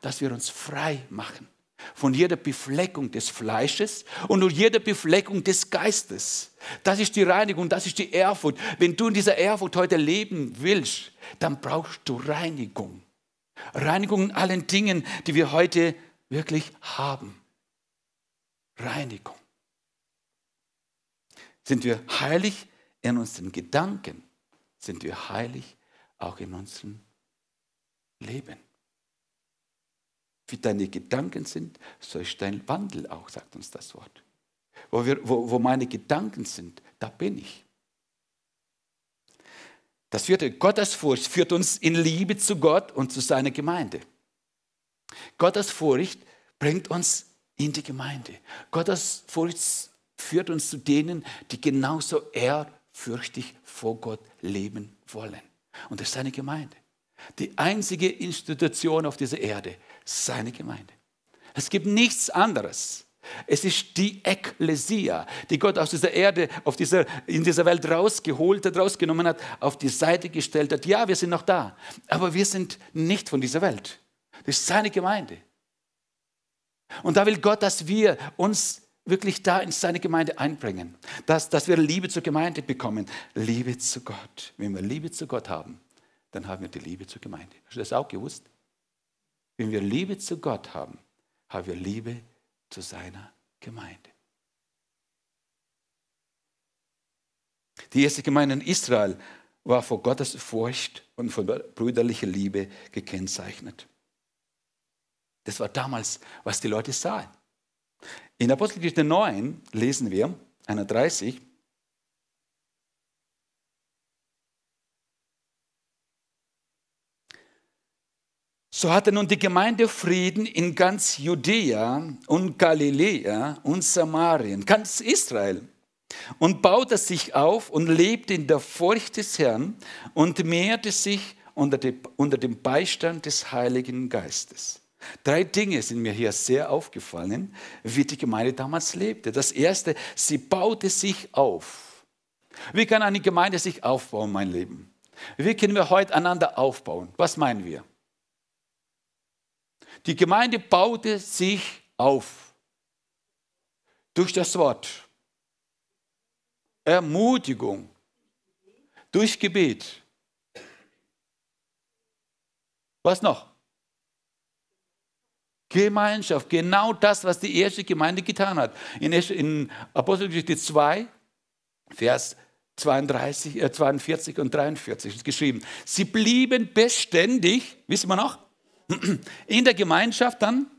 dass wir uns frei machen von jeder Befleckung des Fleisches und von jeder Befleckung des Geistes. Das ist die Reinigung, das ist die Erfurt. Wenn du in dieser Erfurt heute leben willst, dann brauchst du Reinigung. Reinigung in allen Dingen, die wir heute wirklich haben. Reinigung. Sind wir heilig in unseren Gedanken? Sind wir heilig auch in unserem Leben? wie deine Gedanken sind, so ist dein Wandel auch, sagt uns das Wort. Wo, wir, wo, wo meine Gedanken sind, da bin ich. Das vierte, Gottesfurcht führt uns in Liebe zu Gott und zu seiner Gemeinde. Gottesfurcht bringt uns in die Gemeinde. Gottesfurcht führt uns zu denen, die genauso ehrfürchtig vor Gott leben wollen. Und das ist seine Gemeinde. Die einzige Institution auf dieser Erde, seine Gemeinde. Es gibt nichts anderes. Es ist die Ekklesia, die Gott aus dieser Erde, auf dieser, in dieser Welt rausgeholt hat, rausgenommen hat, auf die Seite gestellt hat. Ja, wir sind noch da, aber wir sind nicht von dieser Welt. Das ist seine Gemeinde. Und da will Gott, dass wir uns wirklich da in seine Gemeinde einbringen, dass, dass wir Liebe zur Gemeinde bekommen, Liebe zu Gott. Wenn wir Liebe zu Gott haben, dann haben wir die Liebe zur Gemeinde. Hast du das auch gewusst? Wenn wir Liebe zu Gott haben, haben wir Liebe zu seiner Gemeinde. Die erste Gemeinde in Israel war vor Gottes Furcht und von brüderlicher Liebe gekennzeichnet. Das war damals, was die Leute sahen. In Apostelgeschichte 9 lesen wir, 31, So hatte nun die Gemeinde Frieden in ganz Judäa und Galiläa und Samarien, ganz Israel, und baute sich auf und lebte in der Furcht des Herrn und mehrte sich unter dem Beistand des Heiligen Geistes. Drei Dinge sind mir hier sehr aufgefallen, wie die Gemeinde damals lebte. Das erste, sie baute sich auf. Wie kann eine Gemeinde sich aufbauen, mein Leben? Wie können wir heute einander aufbauen? Was meinen wir? Die Gemeinde baute sich auf durch das Wort, Ermutigung, durch Gebet. Was noch? Gemeinschaft, genau das, was die erste Gemeinde getan hat. In, Apostelgeschichte 2, Vers 32, äh 42 und 43 ist geschrieben, sie blieben beständig, wissen wir noch, in der Gemeinschaft dann?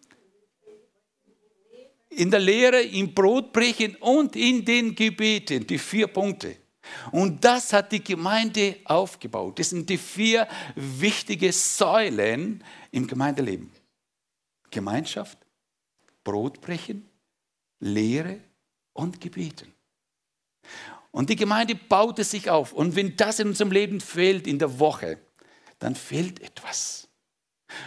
In der Lehre, im Brotbrechen und in den Gebeten. Die vier Punkte. Und das hat die Gemeinde aufgebaut. Das sind die vier wichtigen Säulen im Gemeindeleben. Gemeinschaft, Brotbrechen, Lehre und Gebeten. Und die Gemeinde baute sich auf. Und wenn das in unserem Leben fehlt in der Woche, dann fehlt etwas.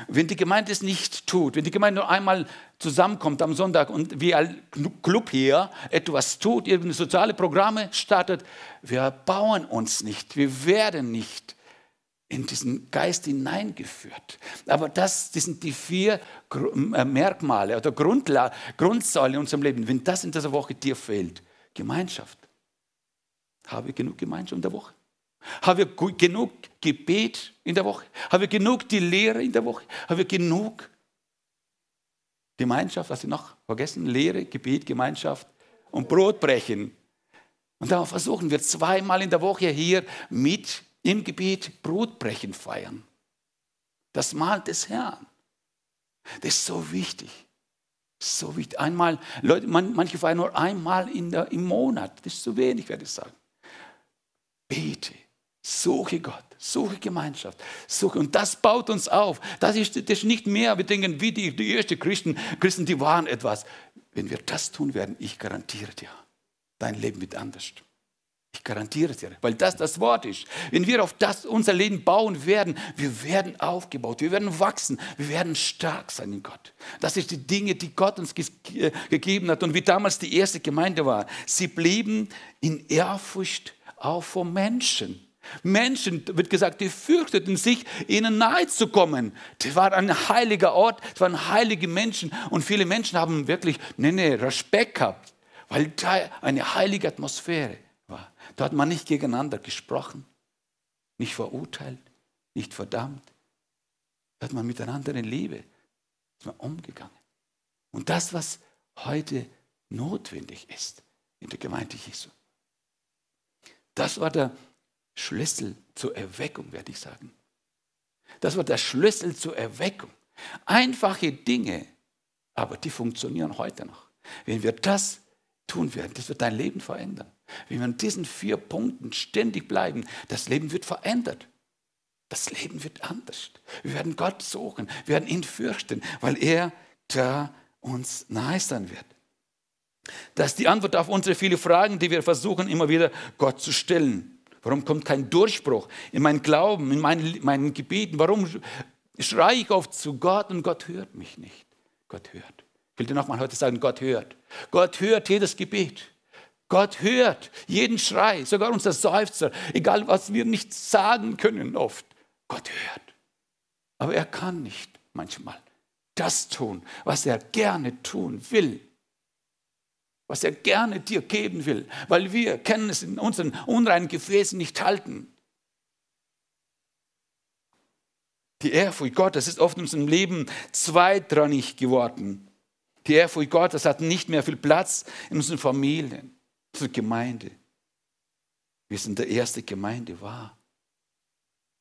Wenn die Gemeinde es nicht tut, wenn die Gemeinde nur einmal zusammenkommt am Sonntag und wie ein Club hier etwas tut, irgendeine soziale Programme startet, wir bauen uns nicht, wir werden nicht in diesen Geist hineingeführt. Aber das, das sind die vier äh, Merkmale oder Grundla Grundsäule in unserem Leben. Wenn das in dieser Woche dir fehlt, Gemeinschaft. Habe ich genug Gemeinschaft in der Woche? Haben wir genug Gebet in der Woche? Haben wir genug die Lehre in der Woche? Haben wir genug Gemeinschaft? Hast du noch vergessen? Lehre, Gebet, Gemeinschaft und Brotbrechen. Und da versuchen wir zweimal in der Woche hier mit im Gebet Brotbrechen feiern. Das Mahl des Herrn. Das ist so wichtig. so wichtig. Einmal, Leute, man, manche feiern nur einmal in der, im Monat. Das ist zu wenig, werde ich sagen. Bete. Suche Gott, suche Gemeinschaft, suche. Und das baut uns auf. Das ist, das ist nicht mehr, wir denken, wie die, die ersten Christen, Christen, die waren etwas. Wenn wir das tun werden, ich garantiere dir, dein Leben wird anders. Ich garantiere es dir, weil das das Wort ist. Wenn wir auf das unser Leben bauen werden, wir werden aufgebaut, wir werden wachsen, wir werden stark sein in Gott. Das sind die Dinge, die Gott uns ge äh, gegeben hat und wie damals die erste Gemeinde war. Sie blieben in Ehrfurcht auch vor Menschen. Menschen, wird gesagt, die fürchteten sich, ihnen nahe zu kommen. Das war ein heiliger Ort, das waren heilige Menschen. Und viele Menschen haben wirklich nee, nee, Respekt gehabt, weil da eine heilige Atmosphäre war. Da hat man nicht gegeneinander gesprochen, nicht verurteilt, nicht verdammt. Da hat man miteinander in Liebe ist man umgegangen. Und das, was heute notwendig ist in der Gemeinde Jesu. Das war der Schlüssel zur Erweckung, werde ich sagen. Das war der Schlüssel zur Erweckung. Einfache Dinge, aber die funktionieren heute noch. Wenn wir das tun werden, das wird dein Leben verändern. Wenn wir an diesen vier Punkten ständig bleiben, das Leben wird verändert. Das Leben wird anders. Wir werden Gott suchen, wir werden ihn fürchten, weil er da uns nahe sein wird. Das ist die Antwort auf unsere vielen Fragen, die wir versuchen immer wieder Gott zu stellen. Warum kommt kein Durchbruch in meinen Glauben, in meinen, meinen Gebeten? Warum schreie ich oft zu Gott und Gott hört mich nicht? Gott hört. Ich will dir nochmal heute sagen, Gott hört. Gott hört jedes Gebet. Gott hört jeden Schrei, sogar unser Seufzer, egal was wir nicht sagen können oft. Gott hört. Aber er kann nicht manchmal das tun, was er gerne tun will was er gerne dir geben will, weil wir können es in unseren unreinen Gefäßen nicht halten. Die Ehrfurcht Gottes ist oft in unserem Leben zweitrangig geworden. Die Ehrfurcht Gottes hat nicht mehr viel Platz in unseren Familien, in unserer Gemeinde. Wir sind der erste Gemeinde wahr.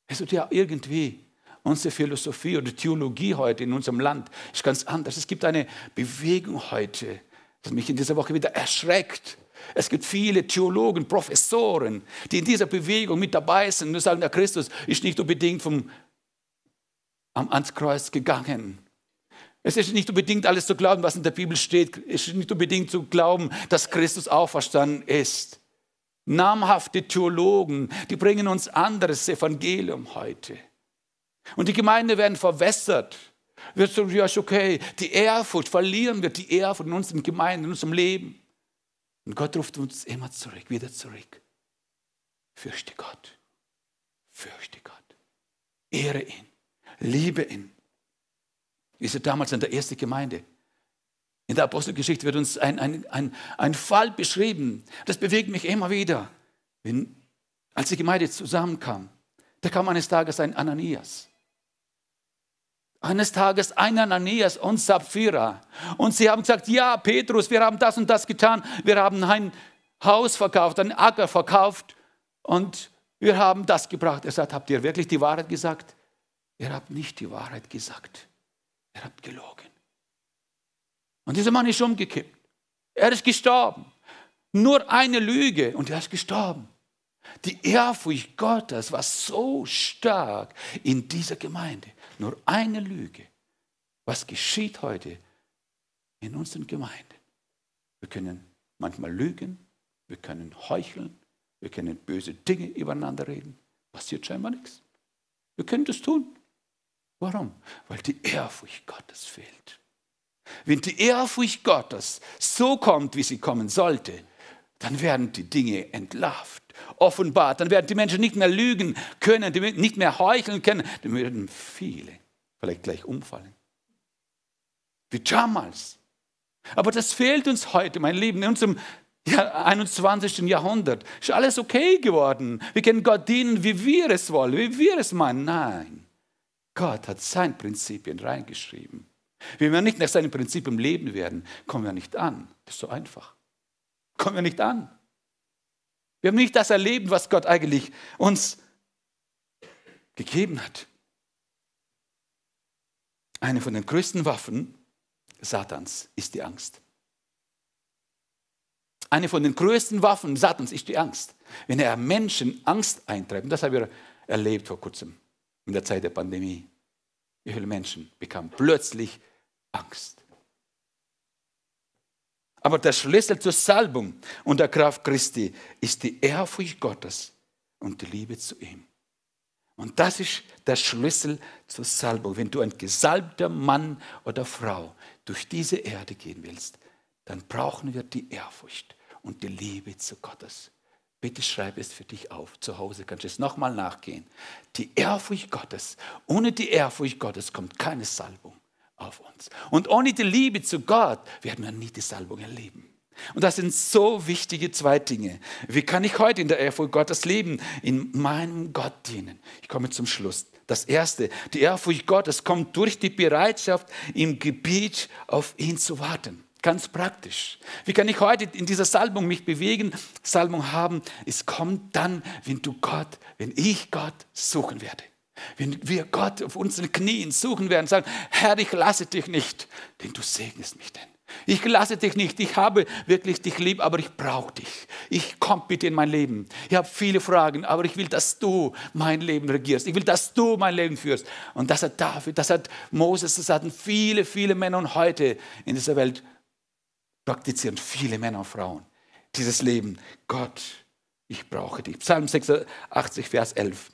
Es wird ja irgendwie unsere Philosophie oder Theologie heute in unserem Land ist ganz anders. Es gibt eine Bewegung heute, was mich in dieser Woche wieder erschreckt. Es gibt viele Theologen, Professoren, die in dieser Bewegung mit dabei sind und sagen, der Christus ist nicht unbedingt vom, am, ans Kreuz gegangen. Es ist nicht unbedingt alles zu glauben, was in der Bibel steht. Es ist nicht unbedingt zu glauben, dass Christus auferstanden ist. Namhafte Theologen, die bringen uns anderes Evangelium heute. Und die Gemeinde werden verwässert wird sagen, ja, ist okay. Die Ehrfurcht, verlieren wir die Ehrfurcht in unseren Gemeinden, in unserem Leben. Und Gott ruft uns immer zurück, wieder zurück. Fürchte Gott. Fürchte Gott. Ehre ihn. Liebe ihn. Ist er damals in der ersten Gemeinde. In der Apostelgeschichte wird uns ein, ein, ein, ein Fall beschrieben. Das bewegt mich immer wieder. Wenn, als die Gemeinde zusammenkam, da kam eines Tages ein Ananias eines Tages ein Ananias und Sapphira. Und sie haben gesagt, ja, Petrus, wir haben das und das getan. Wir haben ein Haus verkauft, einen Acker verkauft und wir haben das gebracht. Er sagt, habt ihr wirklich die Wahrheit gesagt? Ihr habt nicht die Wahrheit gesagt. Ihr habt gelogen. Und dieser Mann ist umgekippt. Er ist gestorben. Nur eine Lüge und er ist gestorben. Die Ehrfurcht Gottes war so stark in dieser Gemeinde nur eine Lüge. Was geschieht heute in unseren Gemeinden? Wir können manchmal lügen, wir können heucheln, wir können böse Dinge übereinander reden. Passiert scheinbar nichts. Wir können das tun. Warum? Weil die Ehrfurcht Gottes fehlt. Wenn die Ehrfurcht Gottes so kommt, wie sie kommen sollte, dann werden die Dinge entlarvt offenbart. Dann werden die Menschen nicht mehr lügen können, die nicht mehr heucheln können. Dann würden viele vielleicht gleich umfallen. Wie damals. Aber das fehlt uns heute, mein Lieben, in unserem ja, 21. Jahrhundert. Ist alles okay geworden. Wir können Gott dienen, wie wir es wollen, wie wir es meinen. Nein, Gott hat sein Prinzipien reingeschrieben. Wenn wir nicht nach seinen Prinzipien leben werden, kommen wir nicht an. Das ist so einfach. Kommen wir nicht an. Wir haben nicht das erlebt, was Gott eigentlich uns gegeben hat. Eine von den größten Waffen Satans ist die Angst. Eine von den größten Waffen Satans ist die Angst. Wenn er Menschen Angst eintreibt, das haben wir erlebt vor kurzem, in der Zeit der Pandemie, wie viele Menschen bekamen plötzlich Angst. Aber der Schlüssel zur Salbung und der Kraft Christi ist die Ehrfurcht Gottes und die Liebe zu ihm. Und das ist der Schlüssel zur Salbung. Wenn du ein gesalbter Mann oder Frau durch diese Erde gehen willst, dann brauchen wir die Ehrfurcht und die Liebe zu Gottes. Bitte schreib es für dich auf. Zu Hause kannst du es nochmal nachgehen. Die Ehrfurcht Gottes. Ohne die Ehrfurcht Gottes kommt keine Salbung auf uns. Und ohne die Liebe zu Gott werden wir nie die Salbung erleben. Und das sind so wichtige zwei Dinge. Wie kann ich heute in der Ehrfurcht Gottes leben, in meinem Gott dienen? Ich komme zum Schluss. Das Erste, die Ehrfurcht Gottes kommt durch die Bereitschaft, im Gebiet auf ihn zu warten. Ganz praktisch. Wie kann ich heute in dieser Salbung mich bewegen, Salbung haben? Es kommt dann, wenn du Gott, wenn ich Gott suchen werde. Wenn wir Gott auf unseren Knien suchen werden, sagen, Herr, ich lasse dich nicht, denn du segnest mich denn. Ich lasse dich nicht. Ich habe wirklich dich lieb, aber ich brauche dich. Ich komm bitte in mein Leben. Ich habe viele Fragen, aber ich will, dass du mein Leben regierst. Ich will, dass du mein Leben führst. Und das hat David, das hat Moses, das hatten viele, viele Männer und heute in dieser Welt praktizieren viele Männer und Frauen dieses Leben. Gott, ich brauche dich. Psalm 86, Vers 11.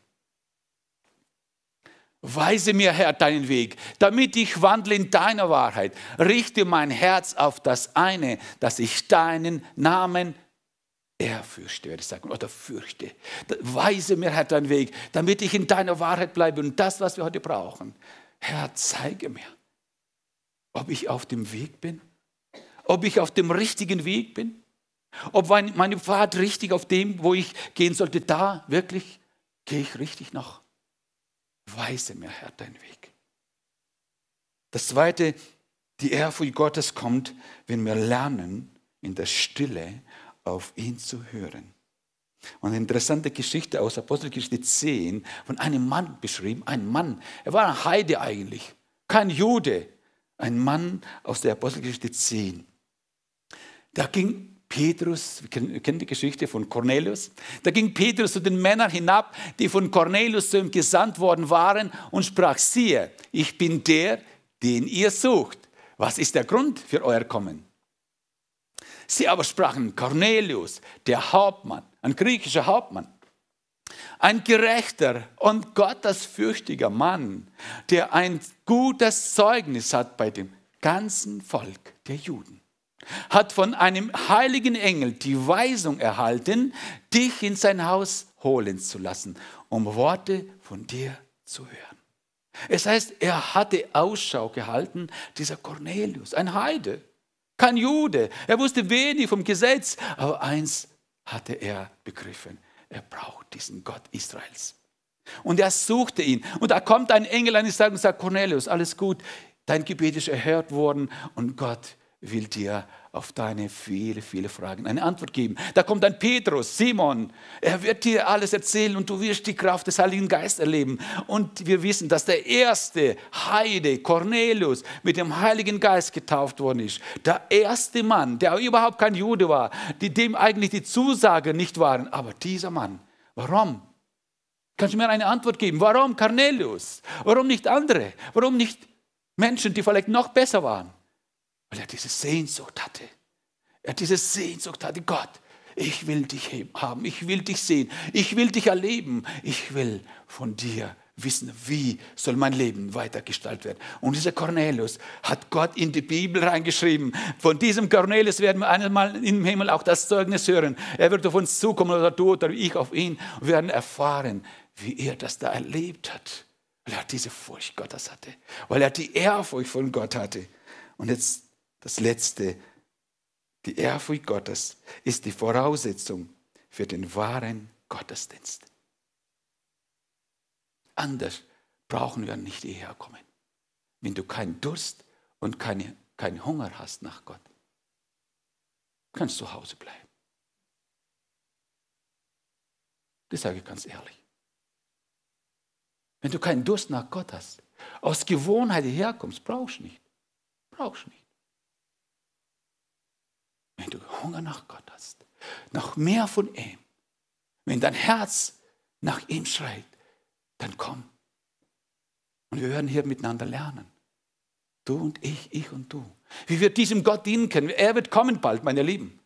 Weise mir, Herr, deinen Weg, damit ich wandle in deiner Wahrheit. Richte mein Herz auf das eine, dass ich deinen Namen ehrfürchte, werde ich sagen, oder fürchte. Weise mir, Herr, deinen Weg, damit ich in deiner Wahrheit bleibe und das, was wir heute brauchen. Herr, zeige mir, ob ich auf dem Weg bin, ob ich auf dem richtigen Weg bin, ob mein, meine Pfad richtig auf dem, wo ich gehen sollte, da wirklich gehe ich richtig noch. Weise mir, Herr, deinen Weg. Das zweite, die Ehrfurcht Gottes kommt, wenn wir lernen, in der Stille auf ihn zu hören. Und eine interessante Geschichte aus Apostelgeschichte 10 von einem Mann beschrieben. Ein Mann, er war ein Heide eigentlich, kein Jude. Ein Mann aus der Apostelgeschichte 10. Da ging Petrus, wir kennen die Geschichte von Cornelius. Da ging Petrus zu den Männern hinab, die von Cornelius zu ihm gesandt worden waren, und sprach: Siehe, ich bin der, den ihr sucht. Was ist der Grund für euer Kommen? Sie aber sprachen: Cornelius, der Hauptmann, ein griechischer Hauptmann, ein gerechter und gottesfürchtiger Mann, der ein gutes Zeugnis hat bei dem ganzen Volk der Juden hat von einem heiligen Engel die Weisung erhalten, dich in sein Haus holen zu lassen, um Worte von dir zu hören. Es heißt, er hatte Ausschau gehalten, dieser Cornelius, ein Heide, kein Jude. Er wusste wenig vom Gesetz, aber eins hatte er begriffen. Er braucht diesen Gott Israels. Und er suchte ihn. Und da kommt ein Engel an ihn und sagt, Cornelius, alles gut, dein Gebet ist erhört worden und Gott will dir auf deine viele, viele Fragen eine Antwort geben. Da kommt dann Petrus, Simon, er wird dir alles erzählen und du wirst die Kraft des Heiligen Geistes erleben. Und wir wissen, dass der erste Heide, Cornelius, mit dem Heiligen Geist getauft worden ist. Der erste Mann, der überhaupt kein Jude war, dem eigentlich die Zusage nicht waren. Aber dieser Mann, warum? Kannst du mir eine Antwort geben? Warum Cornelius? Warum nicht andere? Warum nicht Menschen, die vielleicht noch besser waren? Weil er diese Sehnsucht hatte. Er diese Sehnsucht hatte, Gott, ich will dich haben, ich will dich sehen, ich will dich erleben, ich will von dir wissen, wie soll mein Leben weitergestaltet werden. Und dieser Cornelius hat Gott in die Bibel reingeschrieben. Von diesem Cornelius werden wir einmal im Himmel auch das Zeugnis hören. Er wird auf uns zukommen oder du oder ich auf ihn und werden erfahren, wie er das da erlebt hat. Weil er diese Furcht Gottes hatte, weil er die Ehrfurcht von Gott hatte. Und jetzt das Letzte, die Ehrfurcht Gottes ist die Voraussetzung für den wahren Gottesdienst. Anders brauchen wir nicht hierher kommen, wenn du keinen Durst und keinen kein Hunger hast nach Gott. Kannst du zu Hause bleiben. Das sage ich ganz ehrlich. Wenn du keinen Durst nach Gott hast, aus Gewohnheit herkommst, brauchst du nicht. Brauchst du nicht wenn du Hunger nach Gott hast, noch mehr von ihm, wenn dein Herz nach ihm schreit, dann komm. Und wir werden hier miteinander lernen. Du und ich, ich und du. Wie wir diesem Gott dienen können. Er wird kommen bald, meine Lieben.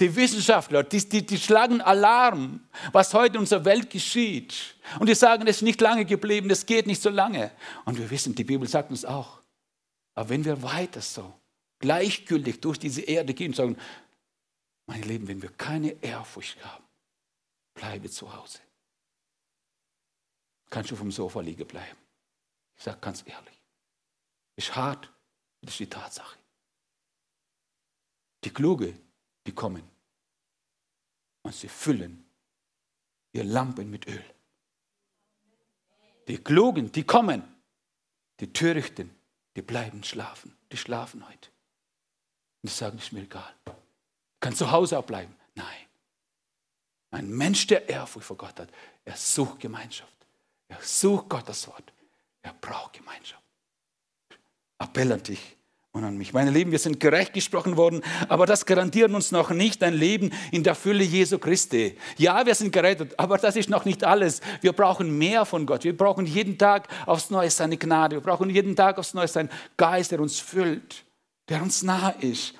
Die Wissenschaftler, die, die, die schlagen Alarm, was heute in unserer Welt geschieht. Und die sagen, es ist nicht lange geblieben, es geht nicht so lange. Und wir wissen, die Bibel sagt uns auch, aber wenn wir weiter so gleichgültig durch diese Erde gehen und sagen, mein Leben, wenn wir keine Ehrfurcht haben, bleibe zu Hause. Kannst du vom Sofa liegen bleiben? Ich sage ganz ehrlich, ist hart, das ist die Tatsache. Die Kluge, die kommen und sie füllen ihr Lampen mit Öl. Die Klugen, die kommen. Die Törichten, die bleiben schlafen. Die schlafen heute. Und die sagen, ist mir egal. Kann zu Hause auch bleiben. Nein. Ein Mensch, der Ehrfurcht vor Gott hat, er sucht Gemeinschaft. Er sucht Gottes Wort. Er braucht Gemeinschaft. Appell an dich und an mich. Meine Lieben, wir sind gerecht gesprochen worden, aber das garantiert uns noch nicht ein Leben in der Fülle Jesu Christi. Ja, wir sind gerettet, aber das ist noch nicht alles. Wir brauchen mehr von Gott. Wir brauchen jeden Tag aufs Neue seine Gnade. Wir brauchen jeden Tag aufs Neue seinen Geist, der uns füllt der uns nahe ist.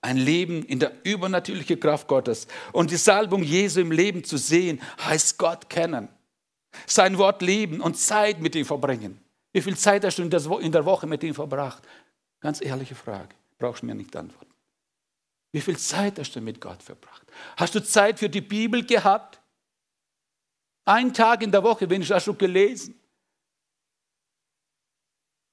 Ein Leben in der übernatürlichen Kraft Gottes. Und die Salbung Jesu im Leben zu sehen, heißt Gott kennen. Sein Wort leben und Zeit mit ihm verbringen. Wie viel Zeit hast du in der Woche mit ihm verbracht? Ganz ehrliche Frage. Brauchst du mir nicht antworten. Wie viel Zeit hast du mit Gott verbracht? Hast du Zeit für die Bibel gehabt? Einen Tag in der Woche, wenn ich das schon gelesen.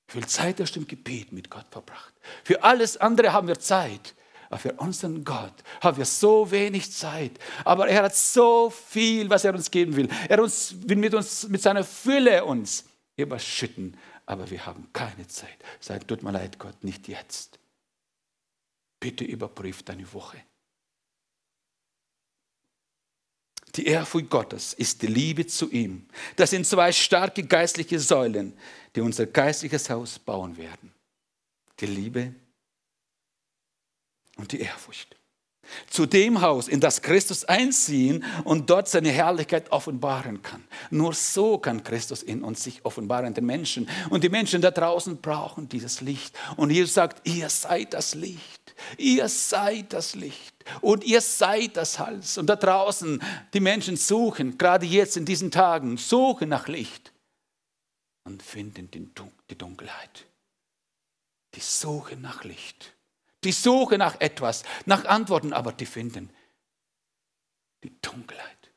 Wie viel Zeit hast du im Gebet mit Gott verbracht? Für alles andere haben wir Zeit. Aber für unseren Gott haben wir so wenig Zeit. Aber er hat so viel, was er uns geben will. Er uns, will mit uns, mit seiner Fülle uns überschütten. Aber wir haben keine Zeit. Sag, tut mir leid, Gott, nicht jetzt. Bitte überprüf deine Woche. Die Ehrfurcht Gottes ist die Liebe zu ihm. Das sind zwei starke geistliche Säulen, die unser geistliches Haus bauen werden die Liebe und die Ehrfurcht. Zu dem Haus, in das Christus einziehen und dort seine Herrlichkeit offenbaren kann. Nur so kann Christus in uns sich offenbaren, den Menschen. Und die Menschen da draußen brauchen dieses Licht. Und Jesus sagt, ihr seid das Licht. Ihr seid das Licht. Und ihr seid das Hals. Und da draußen, die Menschen suchen, gerade jetzt in diesen Tagen, suchen nach Licht und finden die Dunkelheit. Die Suche nach Licht. Die Suche nach etwas, nach Antworten, aber die finden die Dunkelheit,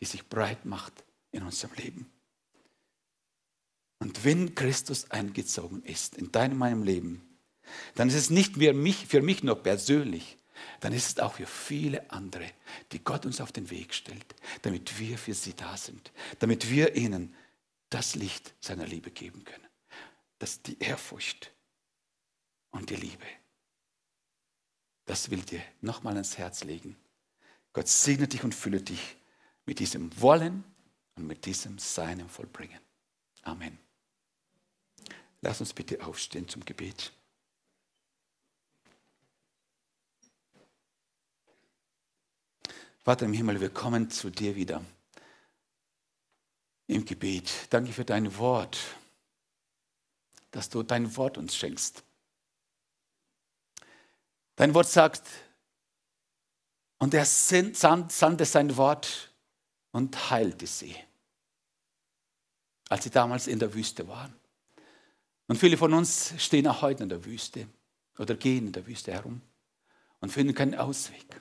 die sich breit macht in unserem Leben. Und wenn Christus eingezogen ist in deinem meinem Leben, dann ist es nicht mehr mich, für mich nur persönlich, dann ist es auch für viele andere, die Gott uns auf den Weg stellt, damit wir für sie da sind, damit wir ihnen das Licht seiner Liebe geben können. Das ist die Ehrfurcht, und die Liebe. Das will dir nochmal ans Herz legen. Gott segne dich und fülle dich mit diesem Wollen und mit diesem Seinem vollbringen. Amen. Lass uns bitte aufstehen zum Gebet. Vater im Himmel, wir kommen zu dir wieder im Gebet. Danke für dein Wort, dass du dein Wort uns schenkst. Dein Wort sagt, und er sandte sein Wort und heilte sie, als sie damals in der Wüste waren. Und viele von uns stehen auch heute in der Wüste oder gehen in der Wüste herum und finden keinen Ausweg.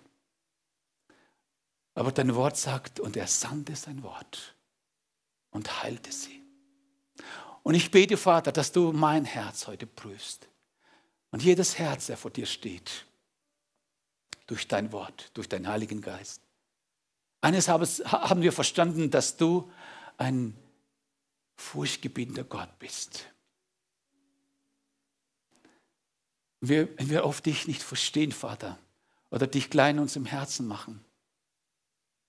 Aber dein Wort sagt, und er sandte sein Wort und heilte sie. Und ich bete, Vater, dass du mein Herz heute prüfst und jedes Herz, der vor dir steht, durch dein Wort, durch deinen Heiligen Geist. Eines haben wir verstanden, dass du ein furchtgebietender Gott bist. wenn wir auf dich nicht verstehen, Vater, oder dich klein uns im Herzen machen,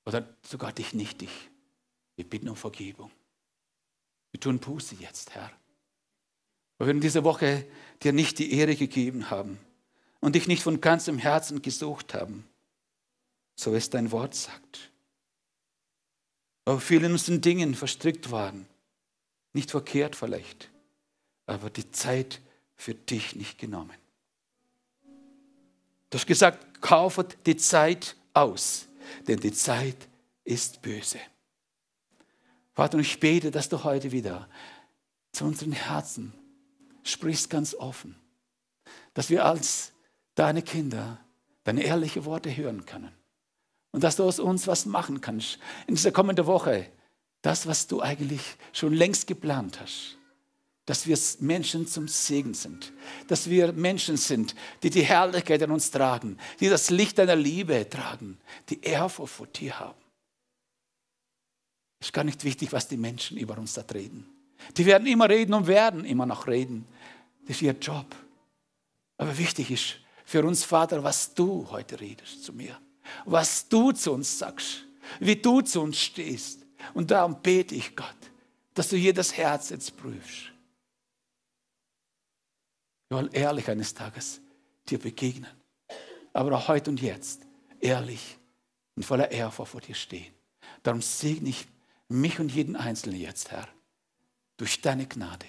oder sogar dich nicht dich, wir bitten um Vergebung. Wir tun Buße jetzt, Herr. Wir werden diese Woche dir nicht die Ehre gegeben haben und dich nicht von ganzem Herzen gesucht haben, so es dein Wort sagt. Aber viele in unseren Dingen verstrickt waren, nicht verkehrt vielleicht, aber die Zeit für dich nicht genommen. Du hast gesagt, kaufet die Zeit aus, denn die Zeit ist böse. Vater, und ich bete, dass du heute wieder zu unseren Herzen sprichst ganz offen, dass wir als deine Kinder deine ehrlichen Worte hören können und dass du aus uns was machen kannst in dieser kommenden Woche. Das, was du eigentlich schon längst geplant hast, dass wir Menschen zum Segen sind, dass wir Menschen sind, die die Herrlichkeit in uns tragen, die das Licht deiner Liebe tragen, die Ehrfurcht vor dir haben. Es ist gar nicht wichtig, was die Menschen über uns da reden. Die werden immer reden und werden immer noch reden. Das ist ihr Job. Aber wichtig ist für uns, Vater, was du heute redest zu mir. Was du zu uns sagst. Wie du zu uns stehst. Und darum bete ich Gott, dass du jedes Herz jetzt prüfst. Wir wollen ehrlich eines Tages dir begegnen. Aber auch heute und jetzt ehrlich und voller Ehrfurcht vor dir stehen. Darum segne ich mich und jeden Einzelnen jetzt, Herr durch deine Gnade.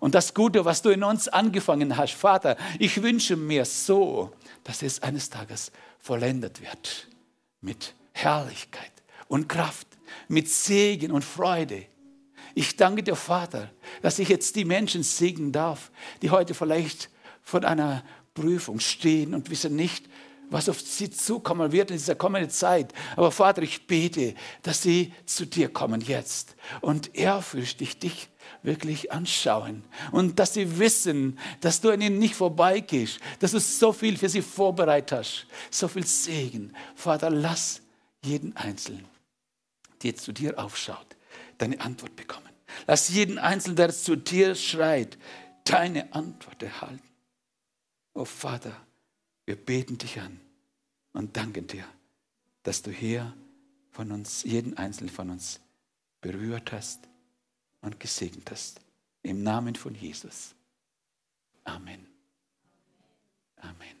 Und das Gute, was du in uns angefangen hast, Vater, ich wünsche mir so, dass es eines Tages vollendet wird mit Herrlichkeit und Kraft, mit Segen und Freude. Ich danke dir, Vater, dass ich jetzt die Menschen segnen darf, die heute vielleicht von einer Prüfung stehen und wissen nicht, was auf sie zukommen wird in dieser kommenden Zeit. Aber Vater, ich bete, dass sie zu dir kommen jetzt und ehrfürchtig dich wirklich anschauen und dass sie wissen, dass du an ihnen nicht vorbeigehst, dass du so viel für sie vorbereitet hast, so viel Segen. Vater, lass jeden Einzelnen, der zu dir aufschaut, deine Antwort bekommen. Lass jeden Einzelnen, der zu dir schreit, deine Antwort erhalten. Oh Vater, wir beten dich an und danken dir, dass du hier von uns, jeden einzelnen von uns berührt hast und gesegnet hast. Im Namen von Jesus. Amen. Amen.